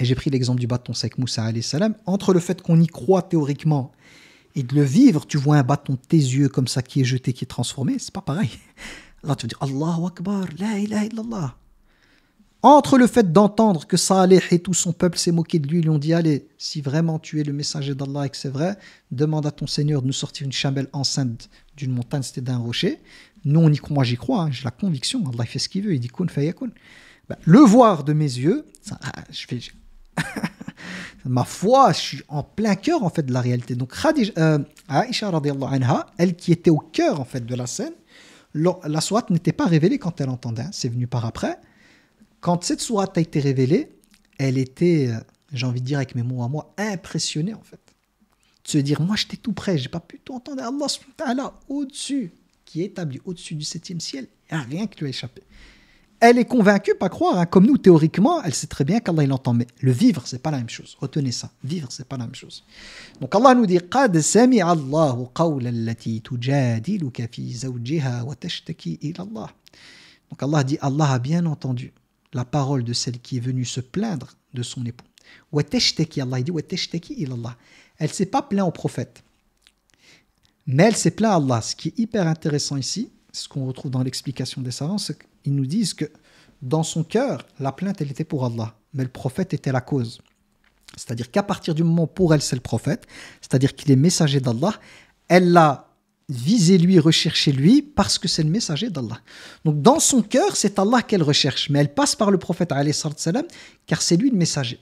et j'ai pris l'exemple du bâton sec Moussa salam, entre le fait qu'on y croit théoriquement et de le vivre, tu vois un bâton de tes yeux comme ça qui est jeté, qui est transformé, c'est pas pareil. [laughs] Là tu vas dire Allahu Akbar, la ilaha illallah entre le fait d'entendre que Saleh et tout son peuple s'est moqué de lui, ils lui ont dit Allez, si vraiment tu es le messager d'Allah et que c'est vrai, demande à ton Seigneur de nous sortir une chamelle enceinte d'une montagne, c'était d'un rocher. Nous, on y croit, moi j'y crois, hein, j'ai la conviction, Allah fait ce qu'il veut, il dit Kun fayakun. Ben, le voir de mes yeux, ah, je fais. [laughs] ma foi, je suis en plein cœur en fait de la réalité. Donc Khadija, euh, elle qui était au cœur en fait de la scène, la soit n'était pas révélée quand elle entendait, hein, c'est venu par après. Quand cette sourate a été révélée, elle était, euh, j'ai envie de dire avec mes mots à moi, impressionnée en fait. De se dire, moi j'étais tout près, j'ai pas pu tout entendre. Allah au-dessus, qui est établi au-dessus du septième ciel, il a rien qui lui a échappé. Elle est convaincue, pas croire, hein, comme nous théoriquement, elle sait très bien qu'Allah il entend, mais le vivre c'est pas la même chose. Retenez ça, vivre c'est pas la même chose. Donc Allah nous dit Donc dit Allah a bien entendu la parole de celle qui est venue se plaindre de son époux. Allah, il dit Elle s'est pas plainte au prophète. Mais elle s'est plainte à Allah. Ce qui est hyper intéressant ici, ce qu'on retrouve dans l'explication des savants, c'est qu'ils nous disent que dans son cœur, la plainte, elle était pour Allah. Mais le prophète était la cause. C'est-à-dire qu'à partir du moment où pour elle, c'est le prophète, c'est-à-dire qu'il est messager d'Allah, elle l'a visez-lui, recherchez-lui, parce que c'est le messager d'Allah. Donc dans son cœur, c'est Allah qu'elle recherche, mais elle passe par le prophète, salam, car c'est lui le messager.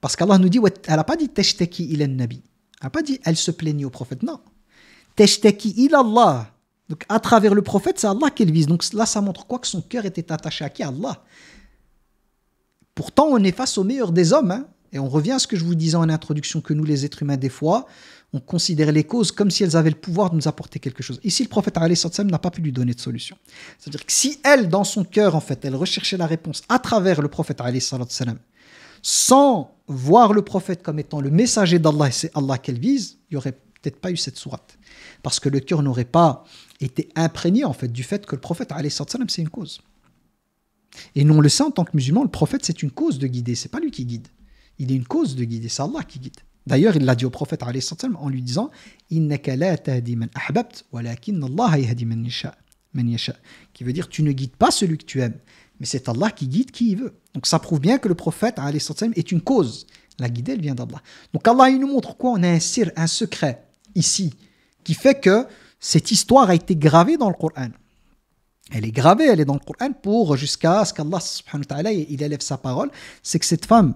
Parce qu'Allah nous dit, elle n'a pas dit teshteki il nabi. Elle n'a pas dit elle se plaignit au prophète, non. teshteki il Allah. Donc à travers le prophète, c'est Allah qu'elle vise. Donc là, ça montre quoi Que son cœur était attaché à qui Allah. Pourtant, on est face au meilleur des hommes. Hein. et on revient à ce que je vous disais en introduction, que nous les êtres humains, des fois, on considérait les causes comme si elles avaient le pouvoir de nous apporter quelque chose. Ici, le prophète n'a pas pu lui donner de solution. C'est-à-dire que si elle, dans son cœur, en fait, elle recherchait la réponse à travers le prophète sans voir le prophète comme étant le messager d'Allah et c'est Allah qu'elle vise, il n'y aurait peut-être pas eu cette sourate. Parce que le cœur n'aurait pas été imprégné, en fait, du fait que le prophète c'est une cause. Et nous, on le sait en tant que musulmans, le prophète, c'est une cause de guider, c'est pas lui qui guide. Il est une cause de guider, c'est Allah qui guide. D'ailleurs, il l'a dit au prophète en lui disant qui veut dire tu ne guides pas celui que tu aimes, mais c'est Allah qui guide qui il veut. Donc ça prouve bien que le prophète est une cause. La guider, elle vient d'Allah. Donc Allah, il nous montre quoi On a un un secret ici, qui fait que cette histoire a été gravée dans le Coran. Elle est gravée, elle est dans le Coran pour jusqu'à ce qu'Allah il élève sa parole. C'est que cette femme,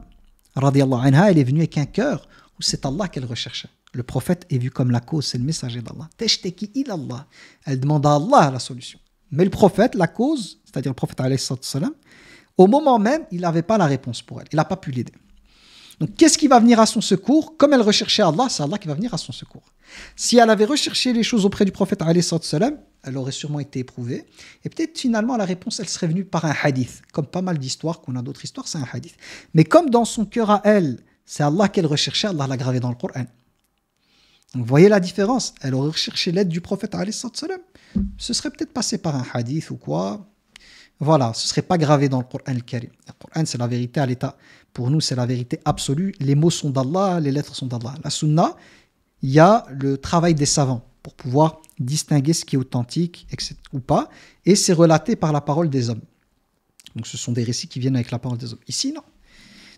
radiallahu anha, elle est venue avec un cœur où c'est Allah qu'elle recherchait. Le prophète est vu comme la cause, c'est le messager d'Allah. il Allah. Elle demande à Allah la solution. Mais le prophète, la cause, c'est-à-dire le prophète au moment même, il n'avait pas la réponse pour elle. Il n'a pas pu l'aider. Donc qu'est-ce qui va venir à son secours Comme elle recherchait Allah, c'est Allah qui va venir à son secours. Si elle avait recherché les choses auprès du prophète, elle aurait sûrement été éprouvée. Et peut-être finalement, la réponse, elle serait venue par un hadith. Comme pas mal d'histoires qu'on a d'autres histoires, c'est un hadith. Mais comme dans son cœur à elle, c'est Allah qu'elle recherchait, Allah l'a gravé dans le Coran. vous voyez la différence. Elle aurait recherché l'aide du prophète, ce serait peut-être passé par un hadith ou quoi. Voilà, ce serait pas gravé dans le Coran le Coran, c'est la vérité à l'état. Pour nous, c'est la vérité absolue. Les mots sont d'Allah, les lettres sont d'Allah. La sunna, il y a le travail des savants pour pouvoir distinguer ce qui est authentique ou pas. Et c'est relaté par la parole des hommes. Donc ce sont des récits qui viennent avec la parole des hommes. Ici, non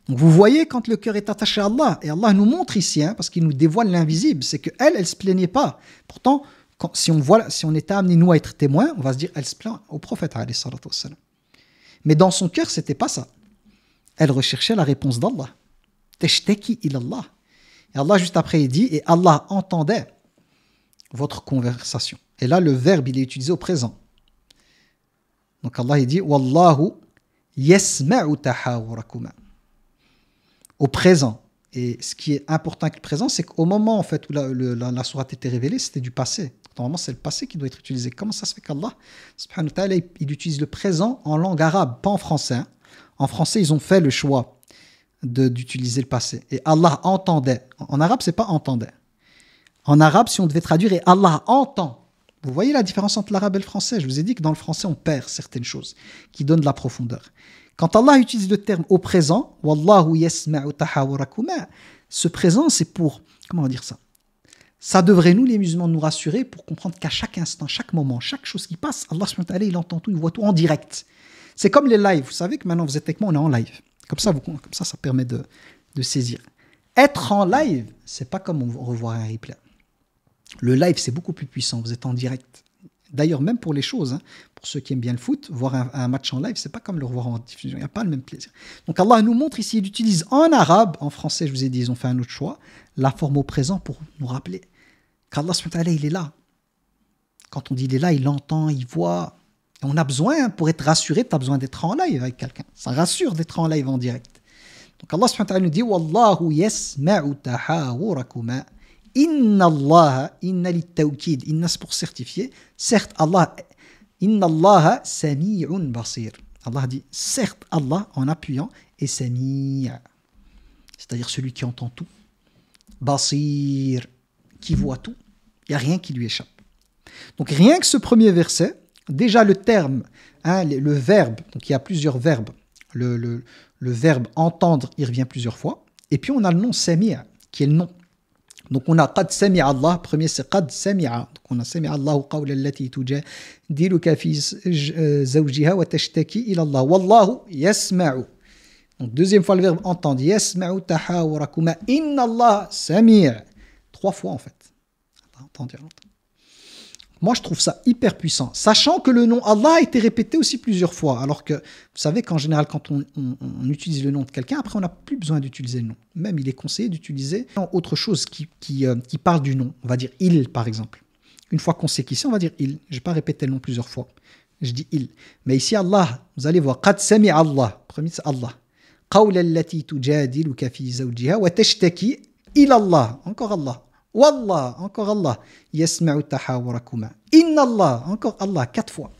vous voyez quand le cœur est attaché à Allah, et Allah nous montre ici, hein, parce qu'il nous dévoile l'invisible, c'est qu'elle, elle ne se plaignait pas. Pourtant, quand, si, on voit, si on était amené, nous, à être témoins, on va se dire, elle se plaint au prophète, Mais dans son cœur, c'était pas ça. Elle recherchait la réponse d'Allah. il ilallah. Et Allah, juste après, il dit, et Allah entendait votre conversation. Et là, le verbe, il est utilisé au présent. Donc Allah, il dit, Wallahu yasma'u tahawurakuma au présent. Et ce qui est important avec le présent, c'est qu'au moment en fait où la, le, la, était révélée, c'était du passé. Normalement, c'est le passé qui doit être utilisé. Comment ça se fait qu'Allah, il utilise le présent en langue arabe, pas en français. Hein. En français, ils ont fait le choix d'utiliser le passé. Et Allah entendait. En arabe, c'est pas entendait. En arabe, si on devait traduire, et Allah entend. Vous voyez la différence entre l'arabe et le français Je vous ai dit que dans le français, on perd certaines choses qui donnent de la profondeur. Quand Allah utilise le terme au présent, Wallahu yasma'u ce présent, c'est pour, comment dire ça Ça devrait, nous les musulmans, nous rassurer pour comprendre qu'à chaque instant, chaque moment, chaque chose qui passe, Allah il entend tout, il voit tout en direct. C'est comme les lives. Vous savez que maintenant, vous êtes avec moi, on est en live. Comme ça, vous, comme ça, ça permet de, saisir. Être en live, c'est pas comme on revoir un replay. Le live, c'est beaucoup plus puissant. Vous êtes en direct. D'ailleurs, même pour les choses, hein, pour ceux qui aiment bien le foot, voir un, match en live, c'est pas comme le revoir en diffusion, il n'y a pas le même plaisir. Donc Allah nous montre ici, il utilise en arabe, en français, je vous ai dit, ils ont fait un autre choix, la forme au présent pour nous rappeler qu'Allah, il est là. Quand on dit il est là, il entend, il voit. on a besoin, hein, pour être rassuré, tu as besoin d'être en live avec quelqu'un. Ça rassure d'être en live en direct. Donc Allah nous dit Wallahu yasma'u tahawurakuma. Inna Allah, inna inna pour certifier. Certes, Allah, inna Allah sami'un basir. Allah dit, certes, Allah, en appuyant, est c'est-à-dire celui qui entend tout, basir, qui voit tout, il n'y a rien qui lui échappe. Donc rien que ce premier verset, déjà le terme, hein, le, verbe, donc il y a plusieurs verbes, le, verbe entendre, il revient plusieurs fois, et puis on a le nom qui est le nom, دونك هنا قد سمع الله بروميير سي قد سمع دونك هنا سمع الله قول التي تجادلك في زوجها وتشتكي الى الله والله يسمع دونك دوزيام فوا الفيرب انتوند يسمع تحاوركما ان الله سميع تخوا فوا ان فيت Moi, je trouve ça hyper puissant, sachant que le nom Allah a été répété aussi plusieurs fois, alors que vous savez qu'en général, quand on, utilise le nom de quelqu'un, après, on n'a plus besoin d'utiliser le nom. Même, il est conseillé d'utiliser autre chose qui, qui, euh, qui, parle du nom. On va dire il, par exemple. Une fois qu'on sait qui c'est, on va dire il. Je n'ai pas répété le nom plusieurs fois. Je dis il. Mais ici, Allah, vous allez voir, Qad sami Allah. Premier, c'est Allah. Qawla allati zawjiha wa tashtaki ila Allah. Encore Allah. Wallah, encore Allah. Yasma'u Inna Allah, encore Allah, quatre fois.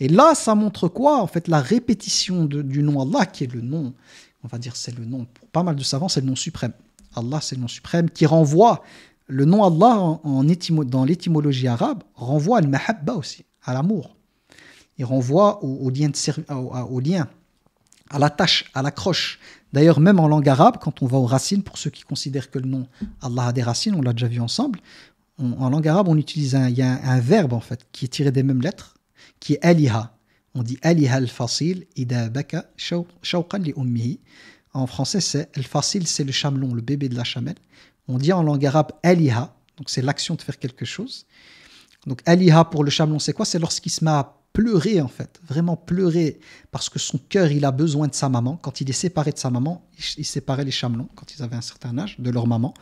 Et là, ça montre quoi En fait, la répétition du nom Allah, qui est le nom, on va dire, c'est le nom, pour pas mal de savants, c'est le nom suprême. Allah, c'est le nom suprême qui renvoie, le nom Allah en, dans l'étymologie arabe, renvoie à mahabba aussi, à l'amour. Il renvoie au, lien, au lien à l'attache, à l'accroche. D'ailleurs, même en langue arabe, quand on va aux racines, pour ceux qui considèrent que le nom Allah a des racines, on l'a déjà vu ensemble, en langue arabe, on utilise un, un, verbe en fait qui est tiré des mêmes lettres, qui est aliha. On dit aliha al-fasil ida baka shawqan li ummihi. En français, c'est al-fasil, c'est le chamelon, le bébé de la chamelle. On dit en langue arabe aliha, donc c'est l'action de faire quelque chose. Donc aliha pour le chamelon, c'est quoi C'est lorsqu'il se met pleurer en fait, vraiment pleurer, parce que son cœur, il a besoin de sa maman. Quand il est séparé de sa maman, il, séparait les chamelons quand ils avaient un certain âge de leur maman,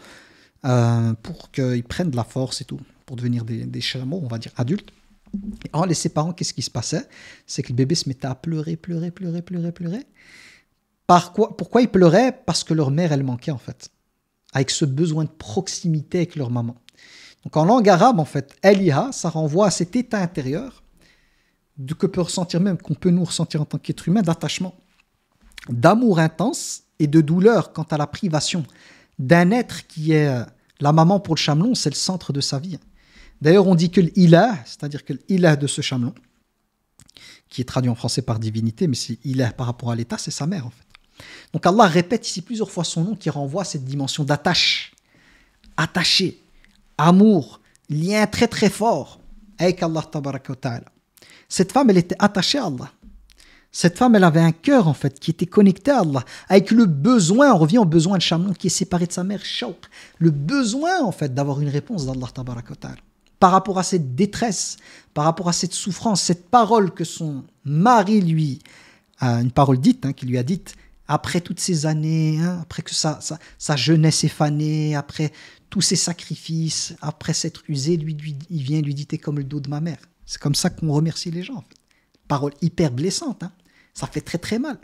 euh, pour qu'ils prennent de la force et tout, pour devenir des, chameaux, on va dire adultes. Et en les séparant, qu'est-ce qui se passait C'est que le bébé se mettait à pleurer, pleurer, pleurer, pleurer, pleurer. Par quoi, pourquoi il pleuraient Parce que leur mère, elle manquait en fait, avec ce besoin de proximité avec leur maman. Donc en langue arabe, en fait, Eliha, ça renvoie à cet état intérieur de que peut ressentir même, qu'on peut nous ressentir en tant qu'être humain, d'attachement, d'amour intense et de douleur quant à la privation d'un être qui est euh, la maman pour le chamelon, c'est le centre de sa vie. D'ailleurs, on dit que l'ilah, c'est-à-dire que l'ilah de ce chamelon, qui est traduit en français par divinité, mais c'est ilah par rapport à l'État, c'est sa mère en fait. Donc Allah répète ici plusieurs fois son nom qui renvoie cette dimension d'attache, attaché, amour, lien très très fort avec Allah Ta'ala. Cette femme, elle était attachée à Allah. Cette femme, elle avait un cœur, en fait, qui était connecté à Allah, avec le besoin, on revient au besoin de Shaman, qui est séparé de sa mère, Shawq, le besoin, en fait, d'avoir une réponse d'Allah par rapport à cette détresse, par rapport à cette souffrance, cette parole que son mari lui, a, une parole dite, hein, qui lui a dite, après toutes ces années, hein, après que sa, jeunesse est fanée, après tous ces sacrifices, après s'être usé, lui, lui, il vient lui t'es comme le dos de ma mère. C'est comme ça qu'on remercie les gens. Parole hyper blessante. Hein. Ça fait très très mal.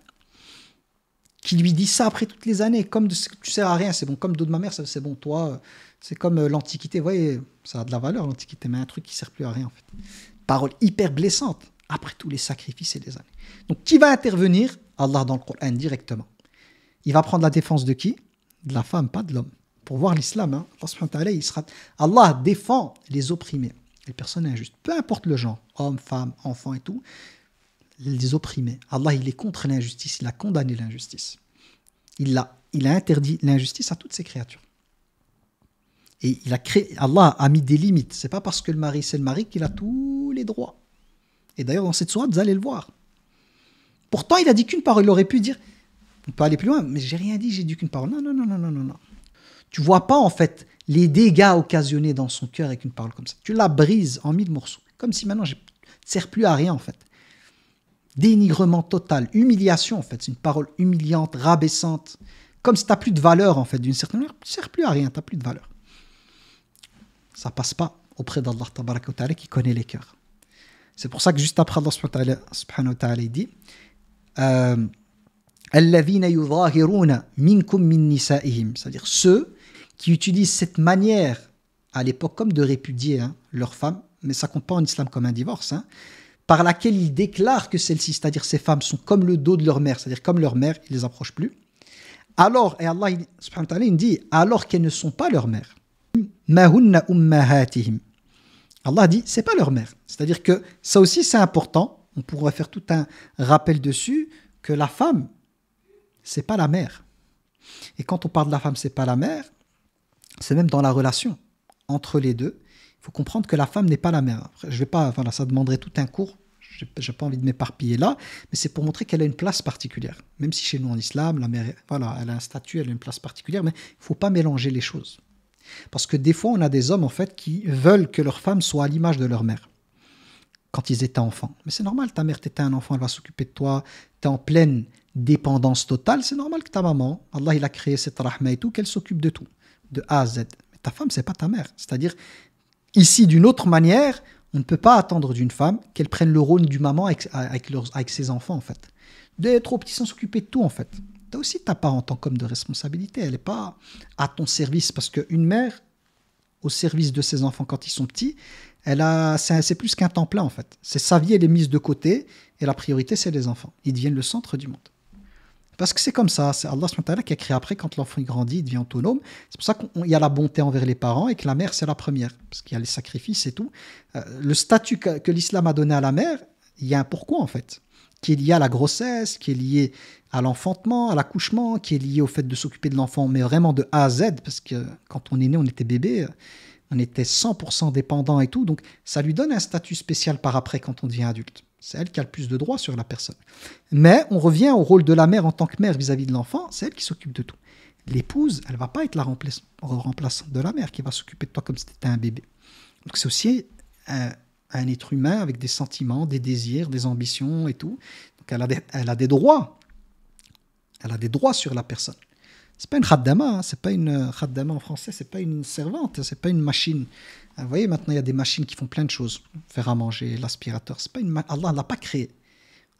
Qui lui dit ça après toutes les années, comme de, tu sers à rien, c'est bon, comme dos de ma mère, c'est bon, toi, euh, c'est comme euh, l'Antiquité, vous voyez, ça a de la valeur l'Antiquité, mais un truc qui sert plus à rien en fait. Parole hyper blessante après tous les sacrifices et les années. Donc qui va intervenir Allah dans le Coran directement. Il va prendre la défense de qui De la femme, pas de l'homme. Pour voir l'islam, hein. Allah défend les opprimés les personnes injustes, peu importe le genre, homme, femmes, enfants et tout, les opprimer. Allah, il est contre l'injustice, il a condamné l'injustice. Il a, il a interdit l'injustice à toutes ses créatures. Et il a créé, Allah a mis des limites. C'est pas parce que le mari, c'est le mari qu'il a tous les droits. Et d'ailleurs, dans cette soirée vous allez le voir. Pourtant, il a dit qu'une parole. Il aurait pu dire, on peut aller plus loin, mais j'ai rien dit, j'ai dit qu'une parole. Non, non, non, non, non, non, non. Tu vois pas en fait les dégâts occasionnés dans son cœur avec une parole comme ça. Tu la brises en mille morceaux, comme si maintenant je ne sers plus à rien en fait. Dénigrement total, humiliation en fait, c'est une parole humiliante, rabaissante, comme si tu n'as plus de valeur en fait, d'une certaine manière, tu ne sers plus à rien, tu n'as plus de valeur. Ça passe pas auprès d'Allah Ta'ala qui connaît les cœurs. C'est pour ça que juste après Allah dit euh, « minkum min » c'est-à-dire ceux qui utilisent cette manière à l'époque comme de répudier hein, leurs femmes, mais ça compte pas en islam comme un divorce, hein, par laquelle ils déclarent que celles-ci, c'est-à-dire ces femmes, sont comme le dos de leur mère, c'est-à-dire comme leur mère, ils les approchent plus. Alors, et Allah subhanahu wa il dit, alors qu'elles ne sont pas leur mère. Allah dit, c'est pas leur mère. C'est-à-dire que ça aussi c'est important, on pourrait faire tout un rappel dessus, que la femme, c'est pas la mère. Et quand on parle de la femme, c'est pas la mère, c'est même dans la relation entre les deux. Il faut comprendre que la femme n'est pas la mère. je vais pas, voilà, ça demanderait tout un cours. Je n'ai pas envie de m'éparpiller là, mais c'est pour montrer qu'elle a une place particulière. Même si chez nous en islam, la mère, voilà, elle a un statut, elle a une place particulière, mais il faut pas mélanger les choses. Parce que des fois, on a des hommes en fait qui veulent que leur femme soit à l'image de leur mère quand ils étaient enfants. Mais c'est normal, ta mère, t'étais un enfant, elle va s'occuper de toi, t'es en pleine dépendance totale, c'est normal que ta maman, Allah il a créé cette rahma et tout, qu'elle s'occupe de tout de A à Z. Mais ta femme, c'est pas ta mère. C'est-à-dire, ici, d'une autre manière, on ne peut pas attendre d'une femme qu'elle prenne le rôle du maman avec, ses enfants, en fait. D'être trop petit sans s'occuper de tout, en fait. Tu as aussi ta part en tant qu'homme de responsabilité. Elle n'est pas à ton service, parce qu'une mère, au service de ses enfants quand ils sont petits, elle a, c'est plus qu'un temps plein, en fait. C'est sa vie, elle est mise de côté, et la priorité, c'est les enfants. Ils deviennent le centre du monde. Parce que c'est comme ça, c'est Allah qui a créé après quand l'enfant grandit, il devient autonome. C'est pour ça qu'il y a la bonté envers les parents et que la mère, c'est la première, parce qu'il y a les sacrifices et tout. Euh, le statut que l'islam a donné à la mère, il y a un pourquoi en fait, qui est lié à la grossesse, qui est lié à l'enfantement, à l'accouchement, qui est lié au fait de s'occuper de l'enfant, mais vraiment de A à Z, parce que quand on est né, on était bébé, on était 100% dépendant et tout, donc ça lui donne un statut spécial par après quand on devient adulte. C'est elle qui a le plus de droits sur la personne. Mais on revient au rôle de la mère en tant que mère vis-à-vis de l'enfant, c'est elle qui s'occupe de tout. L'épouse, elle va pas être la remplaçante de la mère qui va s'occuper de toi comme si tu étais un bébé. Donc c'est aussi un, être humain avec des sentiments, des désirs, des ambitions et tout. Donc elle a des, droits. Elle a des droits sur la personne. C'est pas une khaddama, hein. c'est pas une khaddama en français, c'est pas une servante, c'est pas une machine. Ah, vous voyez, maintenant, il y a des machines qui font plein de choses. Faire à manger, l'aspirateur, c'est Allah ne l'a pas créé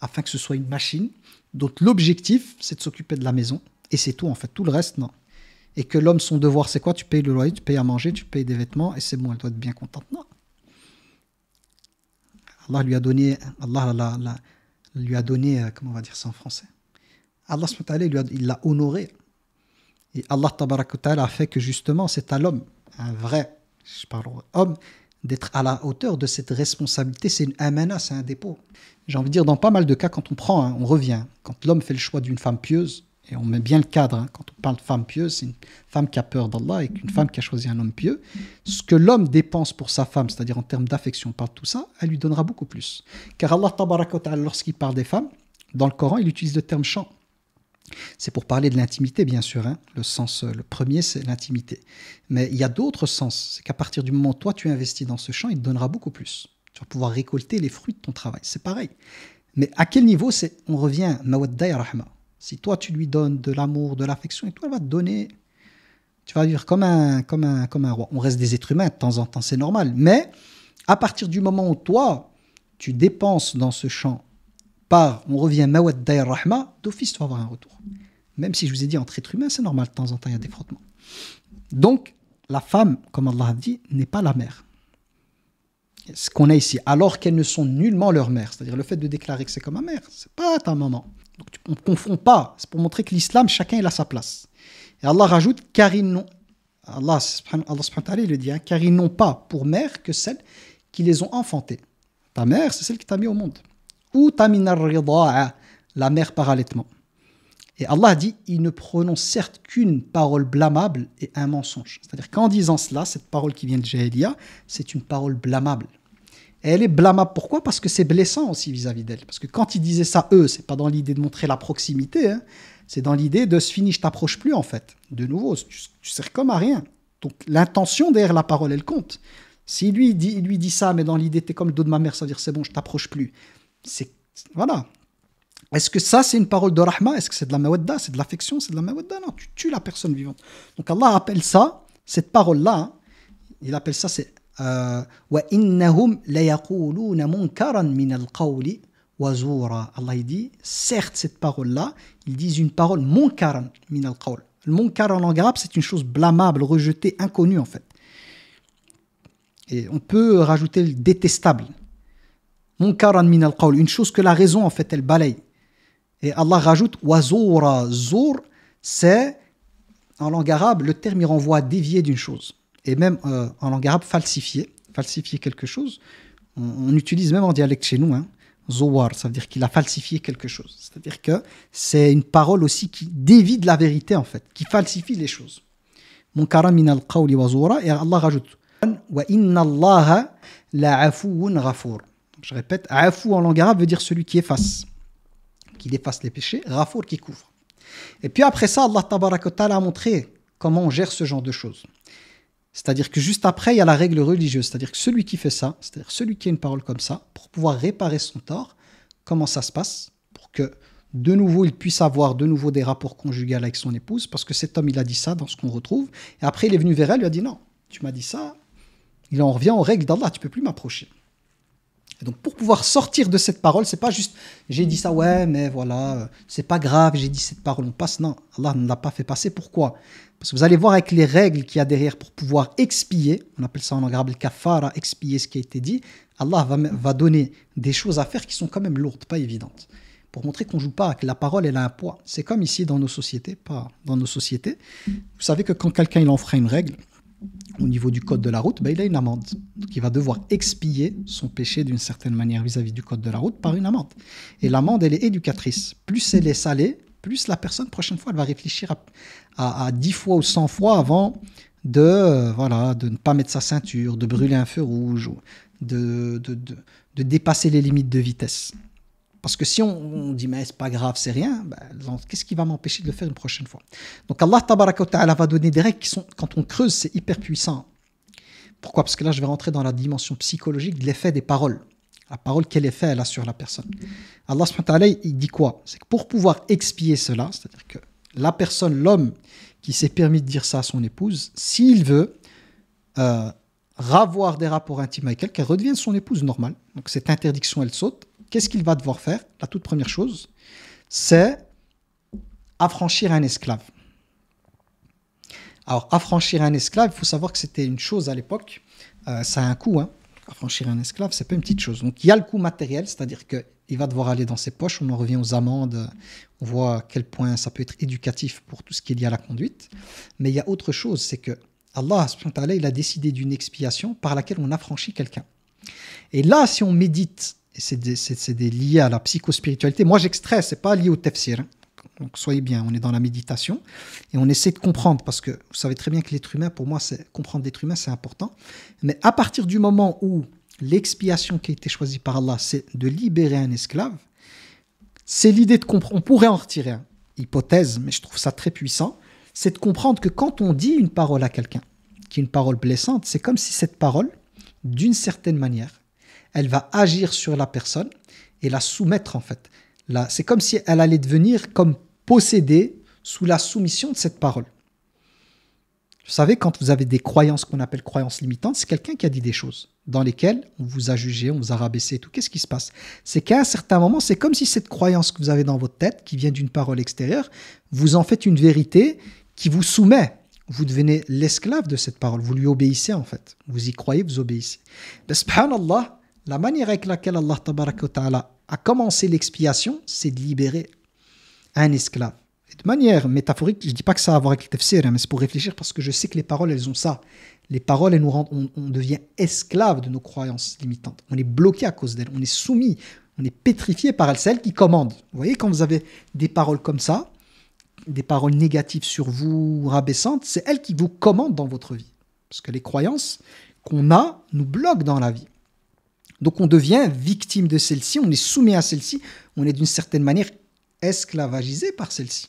afin que ce soit une machine dont l'objectif, c'est de s'occuper de la maison. Et c'est tout, en fait. Tout le reste, non. Et que l'homme, son devoir, c'est quoi Tu payes le loyer, tu payes à manger, tu payes des vêtements, et c'est bon, elle doit être bien contente. Non. Allah lui a donné, Allah lui a donné, euh, comment on va dire ça en français Allah il l'a honoré. Et Allah a fait que justement, c'est à l'homme, un vrai je parle homme, d'être à la hauteur de cette responsabilité. C'est une amana, c'est un dépôt. J'ai envie de dire, dans pas mal de cas, quand on prend, hein, on revient, quand l'homme fait le choix d'une femme pieuse, et on met bien le cadre, hein, quand on parle de femme pieuse, c'est une femme qui a peur d'Allah et une femme qui a choisi un homme pieux, ce que l'homme dépense pour sa femme, c'est-à-dire en termes d'affection, on parle tout ça, elle lui donnera beaucoup plus. Car Allah, lorsqu'il parle des femmes, dans le Coran, il utilise le terme champ. C'est pour parler de l'intimité, bien sûr. Hein. Le sens, euh, le premier, c'est l'intimité. Mais il y a d'autres sens. C'est qu'à partir du moment où toi, tu investis dans ce champ, il te donnera beaucoup plus. Tu vas pouvoir récolter les fruits de ton travail. C'est pareil. Mais à quel niveau c'est On revient, Si toi, tu lui donnes de l'amour, de l'affection, et toi, elle va te donner. Tu vas vivre comme un, comme, un, comme un roi. On reste des êtres humains de temps en temps, c'est normal. Mais à partir du moment où toi, tu dépenses dans ce champ on revient Mawad Dair Rahma, d'office tu vas avoir un retour. Même si je vous ai dit entre êtres humains, c'est normal, de temps en temps il y a des frottements. Donc, la femme, comme Allah a dit, n'est pas la mère. Ce qu'on a ici, alors qu'elles ne sont nullement leur mère, c'est-à-dire le fait de déclarer que c'est comme ma mère, c'est pas ta maman. Donc on ne confond pas, c'est pour montrer que l'islam, chacun il a sa place. Et Allah rajoute, car ils n'ont, Allah, Allah il le dit, hein, car ils n'ont pas pour mère que celle qui les ont enfantées. Ta mère, c'est celle qui t'a mis au monde ou la mère par Et Allah dit, il ne prononce certes qu'une parole blâmable et un mensonge. C'est-à-dire qu'en disant cela, cette parole qui vient de Jahiliya, c'est une parole blâmable. elle est blâmable pourquoi Parce que c'est blessant aussi vis-à-vis d'elle. Parce que quand il disait ça, eux, c'est pas dans l'idée de montrer la proximité, hein. c'est dans l'idée de se finir, je t'approche plus en fait. De nouveau, tu, sers comme à rien. Donc l'intention derrière la parole, elle compte. Si lui, dit, lui dit ça, mais dans l'idée, t'es comme le dos de ma mère, ça dire c'est bon, je t'approche plus. C'est voilà. Est-ce que ça c'est une parole de rahma Est-ce que c'est de la mawadda C'est de l'affection C'est de la mawadda Non, tu tues la personne vivante. Donc Allah appelle ça, cette parole-là, hein, il appelle ça c'est euh, Allah il dit, certes cette parole-là, ils disent une parole munkaran min al Le en c'est une chose blâmable, rejetée, inconnue en fait. Et on peut rajouter le détestable une chose que la raison en fait elle balaye. Et Allah rajoute wazura zur, c'est en langue arabe le terme il renvoie à dévier d'une chose et même euh, en langue arabe falsifier, falsifier quelque chose. On, utilise même en dialecte chez nous hein, ça veut dire qu'il a falsifié quelque chose. C'est-à-dire que c'est une parole aussi qui dévie de la vérité en fait, qui falsifie les choses. Munkaran min al qawl et Allah rajoute wa inna Allah la je répète, fou en langue arabe veut dire celui qui efface, qui efface les péchés, Rafour qui couvre. Et puis après ça, Allah Ta'ala a montré comment on gère ce genre de choses. C'est-à-dire que juste après, il y a la règle religieuse. C'est-à-dire que celui qui fait ça, c'est-à-dire celui qui a une parole comme ça, pour pouvoir réparer son tort, comment ça se passe Pour que de nouveau, il puisse avoir de nouveau des rapports conjugaux avec son épouse, parce que cet homme, il a dit ça dans ce qu'on retrouve. Et après, il est venu vers elle, il lui a dit non, tu m'as dit ça. Il en revient aux règles d'Allah, tu peux plus m'approcher. Donc pour pouvoir sortir de cette parole, c'est pas juste j'ai dit ça ouais mais voilà, euh, c'est pas grave, j'ai dit cette parole on passe non, Allah ne l'a pas fait passer pourquoi Parce que vous allez voir avec les règles qu'il y a derrière pour pouvoir expier, on appelle ça en arabe le kafara, expier ce qui a été dit, Allah va, va donner des choses à faire qui sont quand même lourdes, pas évidentes. Pour montrer qu'on joue pas, que la parole elle a un poids. C'est comme ici dans nos sociétés, pas dans nos sociétés. Vous savez que quand quelqu'un il enfreint une règle, au niveau du code de la route, bah, il a une amende. Donc il va devoir expier son péché d'une certaine manière vis-à-vis du code de la route par une amende. Et l'amende, elle est éducatrice. Plus elle est salée, plus la personne, prochaine fois, elle va réfléchir à, dix 10 fois ou 100 fois avant de, euh, voilà, de ne pas mettre sa ceinture, de brûler un feu rouge, de, de, de, de dépasser les limites de vitesse. Parce que si on, dit, mais c'est pas grave, c'est rien, ben, qu'est-ce qui va m'empêcher de le faire une prochaine fois Donc Allah va donner des règles qui sont, quand on creuse, c'est hyper puissant. Pourquoi Parce que là, je vais rentrer dans la dimension psychologique de l'effet des paroles. La parole, quel effet elle a sur la personne Allah il dit quoi C'est que pour pouvoir expier cela, c'est-à-dire que la personne, l'homme qui s'est permis de dire ça à son épouse, s'il veut euh, avoir des rapports intimes avec elle, qu'elle redevienne son épouse normale. Donc cette interdiction, elle saute qu'est-ce qu'il va devoir faire La toute première chose, c'est affranchir un esclave. Alors, affranchir un esclave, il faut savoir que c'était une chose à l'époque. Euh, ça a un coût. Hein. Affranchir un esclave, c'est pas une petite chose. Donc, il y a le coût matériel, c'est-à-dire qu'il va devoir aller dans ses poches. On en revient aux amendes. On voit à quel point ça peut être éducatif pour tout ce qui est lié à la conduite. Mais il y a autre chose, c'est que Allah, il a décidé d'une expiation par laquelle on affranchit quelqu'un. Et là, si on médite c'est lié à la psychospiritualité. Moi, j'extrais, c'est pas lié au tafsir. Hein. Donc, soyez bien, on est dans la méditation et on essaie de comprendre parce que vous savez très bien que l'être humain, pour moi, comprendre l'être humain, c'est important. Mais à partir du moment où l'expiation qui a été choisie par Allah, c'est de libérer un esclave, c'est l'idée de comprendre. On pourrait en retirer une hypothèse, mais je trouve ça très puissant. C'est de comprendre que quand on dit une parole à quelqu'un, qui est une parole blessante, c'est comme si cette parole, d'une certaine manière, elle va agir sur la personne et la soumettre en fait. C'est comme si elle allait devenir comme possédée sous la soumission de cette parole. Vous savez, quand vous avez des croyances qu'on appelle croyances limitantes, c'est quelqu'un qui a dit des choses dans lesquelles on vous a jugé, on vous a rabaissé et tout. Qu'est-ce qui se passe C'est qu'à un certain moment, c'est comme si cette croyance que vous avez dans votre tête, qui vient d'une parole extérieure, vous en faites une vérité qui vous soumet. Vous devenez l'esclave de cette parole. Vous lui obéissez en fait. Vous y croyez, vous obéissez. Mais ben, subhanallah, la manière avec laquelle Allah a commencé l'expiation, c'est de libérer un esclave. de manière métaphorique, je ne dis pas que ça a à voir avec le tafsir, hein, mais c'est pour réfléchir parce que je sais que les paroles, elles ont ça. Les paroles, elles nous rendent, on, devient esclave de nos croyances limitantes. On est bloqué à cause d'elles, on est soumis, on est pétrifié par elles, elles qui commandent. Vous voyez, quand vous avez des paroles comme ça, des paroles négatives sur vous, rabaissantes, c'est elles qui vous commandent dans votre vie. Parce que les croyances qu'on a nous bloquent dans la vie. Donc on devient victime de celle-ci, on est soumis à celle-ci, on est d'une certaine manière esclavagisé par celle-ci.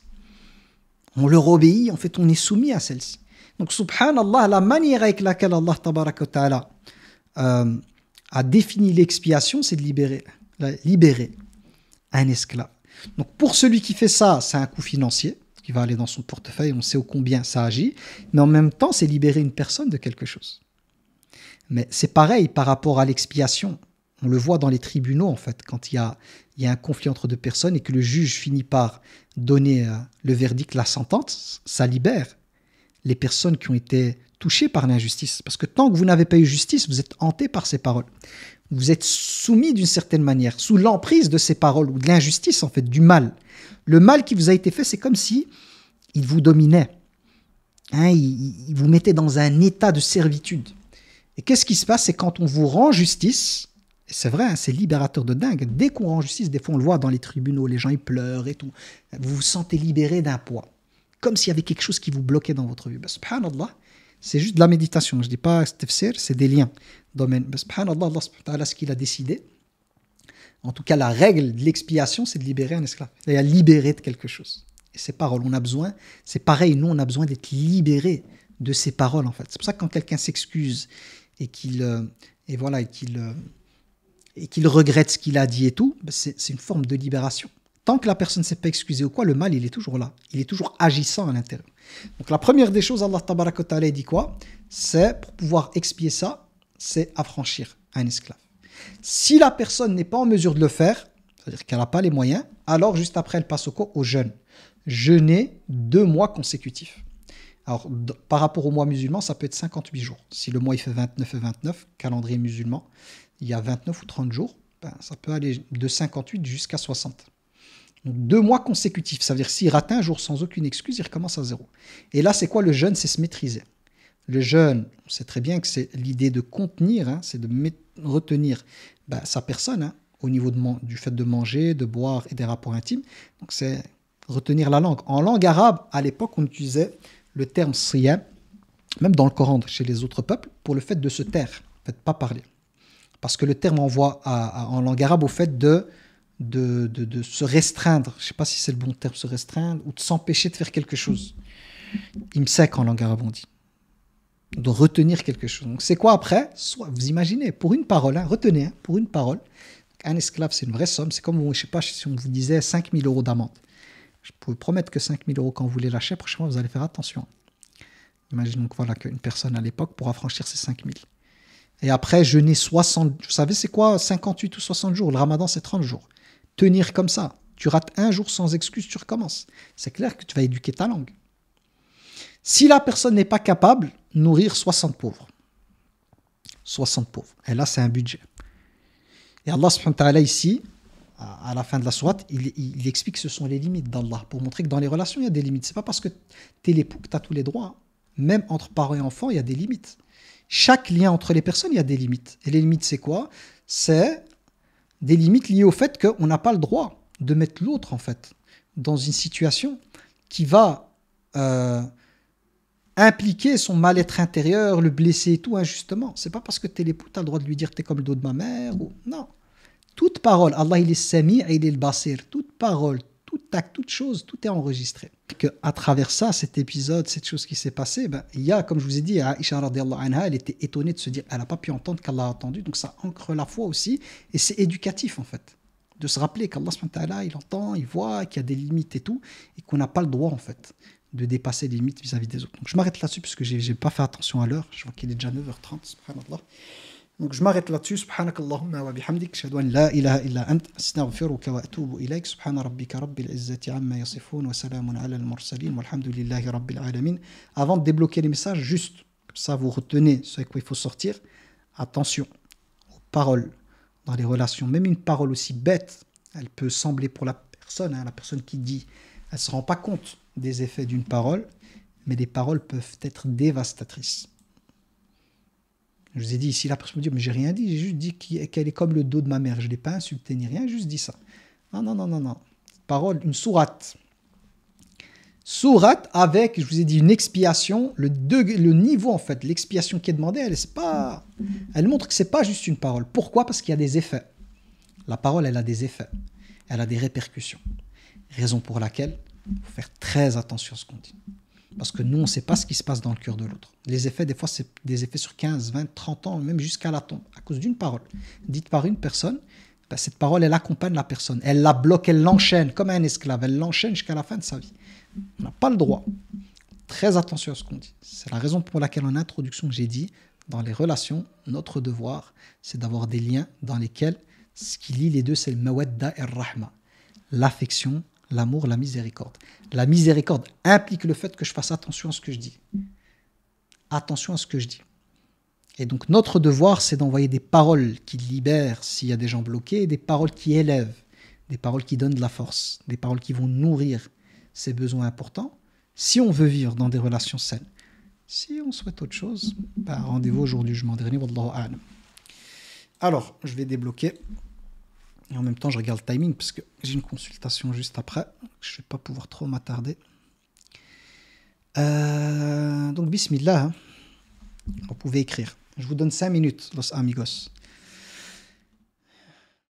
On leur obéit, en fait on est soumis à celle-ci. Donc subhanallah, la manière avec laquelle Allah euh, a défini l'expiation, c'est de libérer, libérer un esclave. Donc pour celui qui fait ça, c'est un coût financier qui va aller dans son portefeuille, on sait au combien ça agit, mais en même temps c'est libérer une personne de quelque chose. Mais c'est pareil par rapport à l'expiation. On le voit dans les tribunaux, en fait, quand il y a, un conflit entre deux personnes et que le juge finit par donner euh, le verdict, la sentence, ça libère les personnes qui ont été touchées par l'injustice. Parce que tant que vous n'avez pas eu justice, vous êtes hanté par ces paroles. Vous êtes soumis d'une certaine manière, sous l'emprise de ces paroles ou de l'injustice, en fait, du mal. Le mal qui vous a été fait, c'est comme si il vous dominait. Hein, il vous mettait dans un état de servitude. Et qu'est-ce qui se passe C'est quand on vous rend justice, et c'est vrai, hein, c'est libérateur de dingue, dès qu'on rend justice, des fois on le voit dans les tribunaux, les gens ils pleurent et tout, vous vous sentez libéré d'un poids, comme s'il y avait quelque chose qui vous bloquait dans votre vie. Bah, subhanallah, c'est juste de la méditation, je ne dis pas tafsir, c'est des liens. Domaine. Bah, subhanallah, Allah, ce qu'il a décidé, en tout cas la règle de l'expiation, c'est de libérer un esclave, et à libérer de quelque chose. Et ces paroles, on a besoin, c'est pareil, nous on a besoin d'être libéré de ces paroles en fait. C'est pour ça que quand quelqu'un s'excuse, et qu'il euh, et voilà qu'il euh, et qu'il regrette ce qu'il a dit et tout, ben, c'est une forme de libération. Tant que la personne ne s'est pas excusée ou quoi, le mal, il est toujours là. Il est toujours agissant à l'intérieur. Donc la première des choses, Allah Ta'ala dit quoi C'est pour pouvoir expier ça, c'est affranchir un esclave. Si la personne n'est pas en mesure de le faire, c'est-à-dire qu'elle n'a pas les moyens, alors juste après, elle passe au, au jeûne. Jeûner deux mois consécutifs. Alors, par rapport au mois musulman, ça peut être 58 jours. Si le mois il fait 29 et 29, calendrier musulman, il y a 29 ou 30 jours, ben, ça peut aller de 58 jusqu'à 60. Donc, deux mois consécutifs. Ça veut dire s'il rate un jour sans aucune excuse, il recommence à zéro. Et là, c'est quoi le jeûne C'est se maîtriser. Le jeûne, on sait très bien que c'est l'idée de contenir, hein, c'est de retenir ben, sa personne hein, au niveau du fait de manger, de boire et des rapports intimes. Donc, c'est retenir la langue. En langue arabe, à l'époque, on utilisait le terme siyam, même dans le Coran, chez les autres peuples, pour le fait de se taire, de fait, pas parler. Parce que le terme envoie en langue arabe au fait de, de, se restreindre. Je ne sais pas si c'est le bon terme, se restreindre, ou de s'empêcher de faire quelque chose. Il me sait qu'en langue arabe, on dit. De retenir quelque chose. Donc c'est quoi après Soit, Vous imaginez, pour une parole, hein, retenez, hein, pour une parole, un esclave, c'est une vraie somme. C'est comme, je sais pas si on vous disait 5000 euros d'amende. Je peux vous promettre que 5000 euros, quand vous les lâchez, prochainement, vous allez faire attention. Imaginez donc voilà qu'une personne à l'époque pourra franchir ces 5000. Et après, jeûner 60. Vous savez, c'est quoi 58 ou 60 jours Le ramadan, c'est 30 jours. Tenir comme ça. Tu rates un jour sans excuse, tu recommences. C'est clair que tu vas éduquer ta langue. Si la personne n'est pas capable, nourrir 60 pauvres. 60 pauvres. Et là, c'est un budget. Et Allah subhanahu wa ta'ala ici, à, la fin de la sourate, il, explique que ce sont les limites d'Allah, pour montrer que dans les relations, il y a des limites. C'est pas parce que tu es l'époux que tu as tous les droits. Même entre parents et enfants, il y a des limites. Chaque lien entre les personnes, il y a des limites. Et les limites, c'est quoi C'est des limites liées au fait qu'on n'a pas le droit de mettre l'autre, en fait, dans une situation qui va euh, impliquer son mal-être intérieur, le blesser et tout injustement. C'est pas parce que t'es l'époux, t'as le droit de lui dire tu es comme le dos de ma mère. Ou... Non. Toute parole, Allah il est sami et il est le basir. Toute parole, tout acte, toute chose, tout est enregistré. Que à travers ça, cet épisode, cette chose qui s'est passée, ben, il y a, comme je vous ai dit, Aisha anha, elle était étonnée de se dire, elle n'a pas pu entendre qu'Allah a entendu, donc ça ancre la foi aussi, et c'est éducatif en fait, de se rappeler qu'Allah il entend, il voit, qu'il y a des limites et tout, et qu'on n'a pas le droit en fait de dépasser les limites vis-à-vis des autres. Donc je m'arrête là-dessus parce que j'ai pas fait attention à l'heure, je vois qu'il est déjà 9h30, subhanallah. Donc je m'arrête là-dessus. Avant de débloquer les messages, juste ça vous retenez ce il faut sortir. Attention aux paroles dans les relations. Même une parole aussi bête, elle peut sembler pour la personne, hein, la personne qui dit, elle ne se rend pas compte des effets d'une parole, mais les paroles peuvent être dévastatrices. Je vous ai dit ici, la personne me dit, mais j'ai rien dit, j'ai juste dit qu'elle est comme le dos de ma mère. Je ne l'ai pas insulté ni rien, j'ai juste dit ça. Non, non, non, non, non. Parole, une sourate. Sourate avec, je vous ai dit, une expiation. Le, niveau, en fait, l'expiation qui est demandée, elle, est pas, elle montre que ce n'est pas juste une parole. Pourquoi Parce qu'il y a des effets. La parole, elle a des effets. Elle a des répercussions. Raison pour laquelle, il faut faire très attention à ce qu'on dit. Parce que nous, on ne sait pas ce qui se passe dans le cœur de l'autre. Les effets, des fois, c'est des effets sur 15, 20, 30 ans, même jusqu'à la tombe, à cause d'une parole. Dite par une personne, bah, cette parole, elle accompagne la personne. Elle la bloque, elle l'enchaîne, comme un esclave. Elle l'enchaîne jusqu'à la fin de sa vie. On n'a pas le droit. Très attention à ce qu'on dit. C'est la raison pour laquelle, en introduction, j'ai dit, dans les relations, notre devoir, c'est d'avoir des liens dans lesquels ce qui lie les deux, c'est le mawadda et le rahma. L'affection L'amour, la miséricorde. La miséricorde implique le fait que je fasse attention à ce que je dis. Attention à ce que je dis. Et donc notre devoir, c'est d'envoyer des paroles qui libèrent s'il y a des gens bloqués, des paroles qui élèvent, des paroles qui donnent de la force, des paroles qui vont nourrir ces besoins importants, si on veut vivre dans des relations saines. Si on souhaite autre chose, bah, rendez-vous aujourd'hui. Je m'en jugement dernier. Alors, je vais débloquer. Et en même temps, je regarde le timing parce que j'ai une consultation juste après. Je ne vais pas pouvoir trop m'attarder. Euh, donc, bismillah, vous hein. pouvez écrire. Je vous donne 5 minutes, los amigos.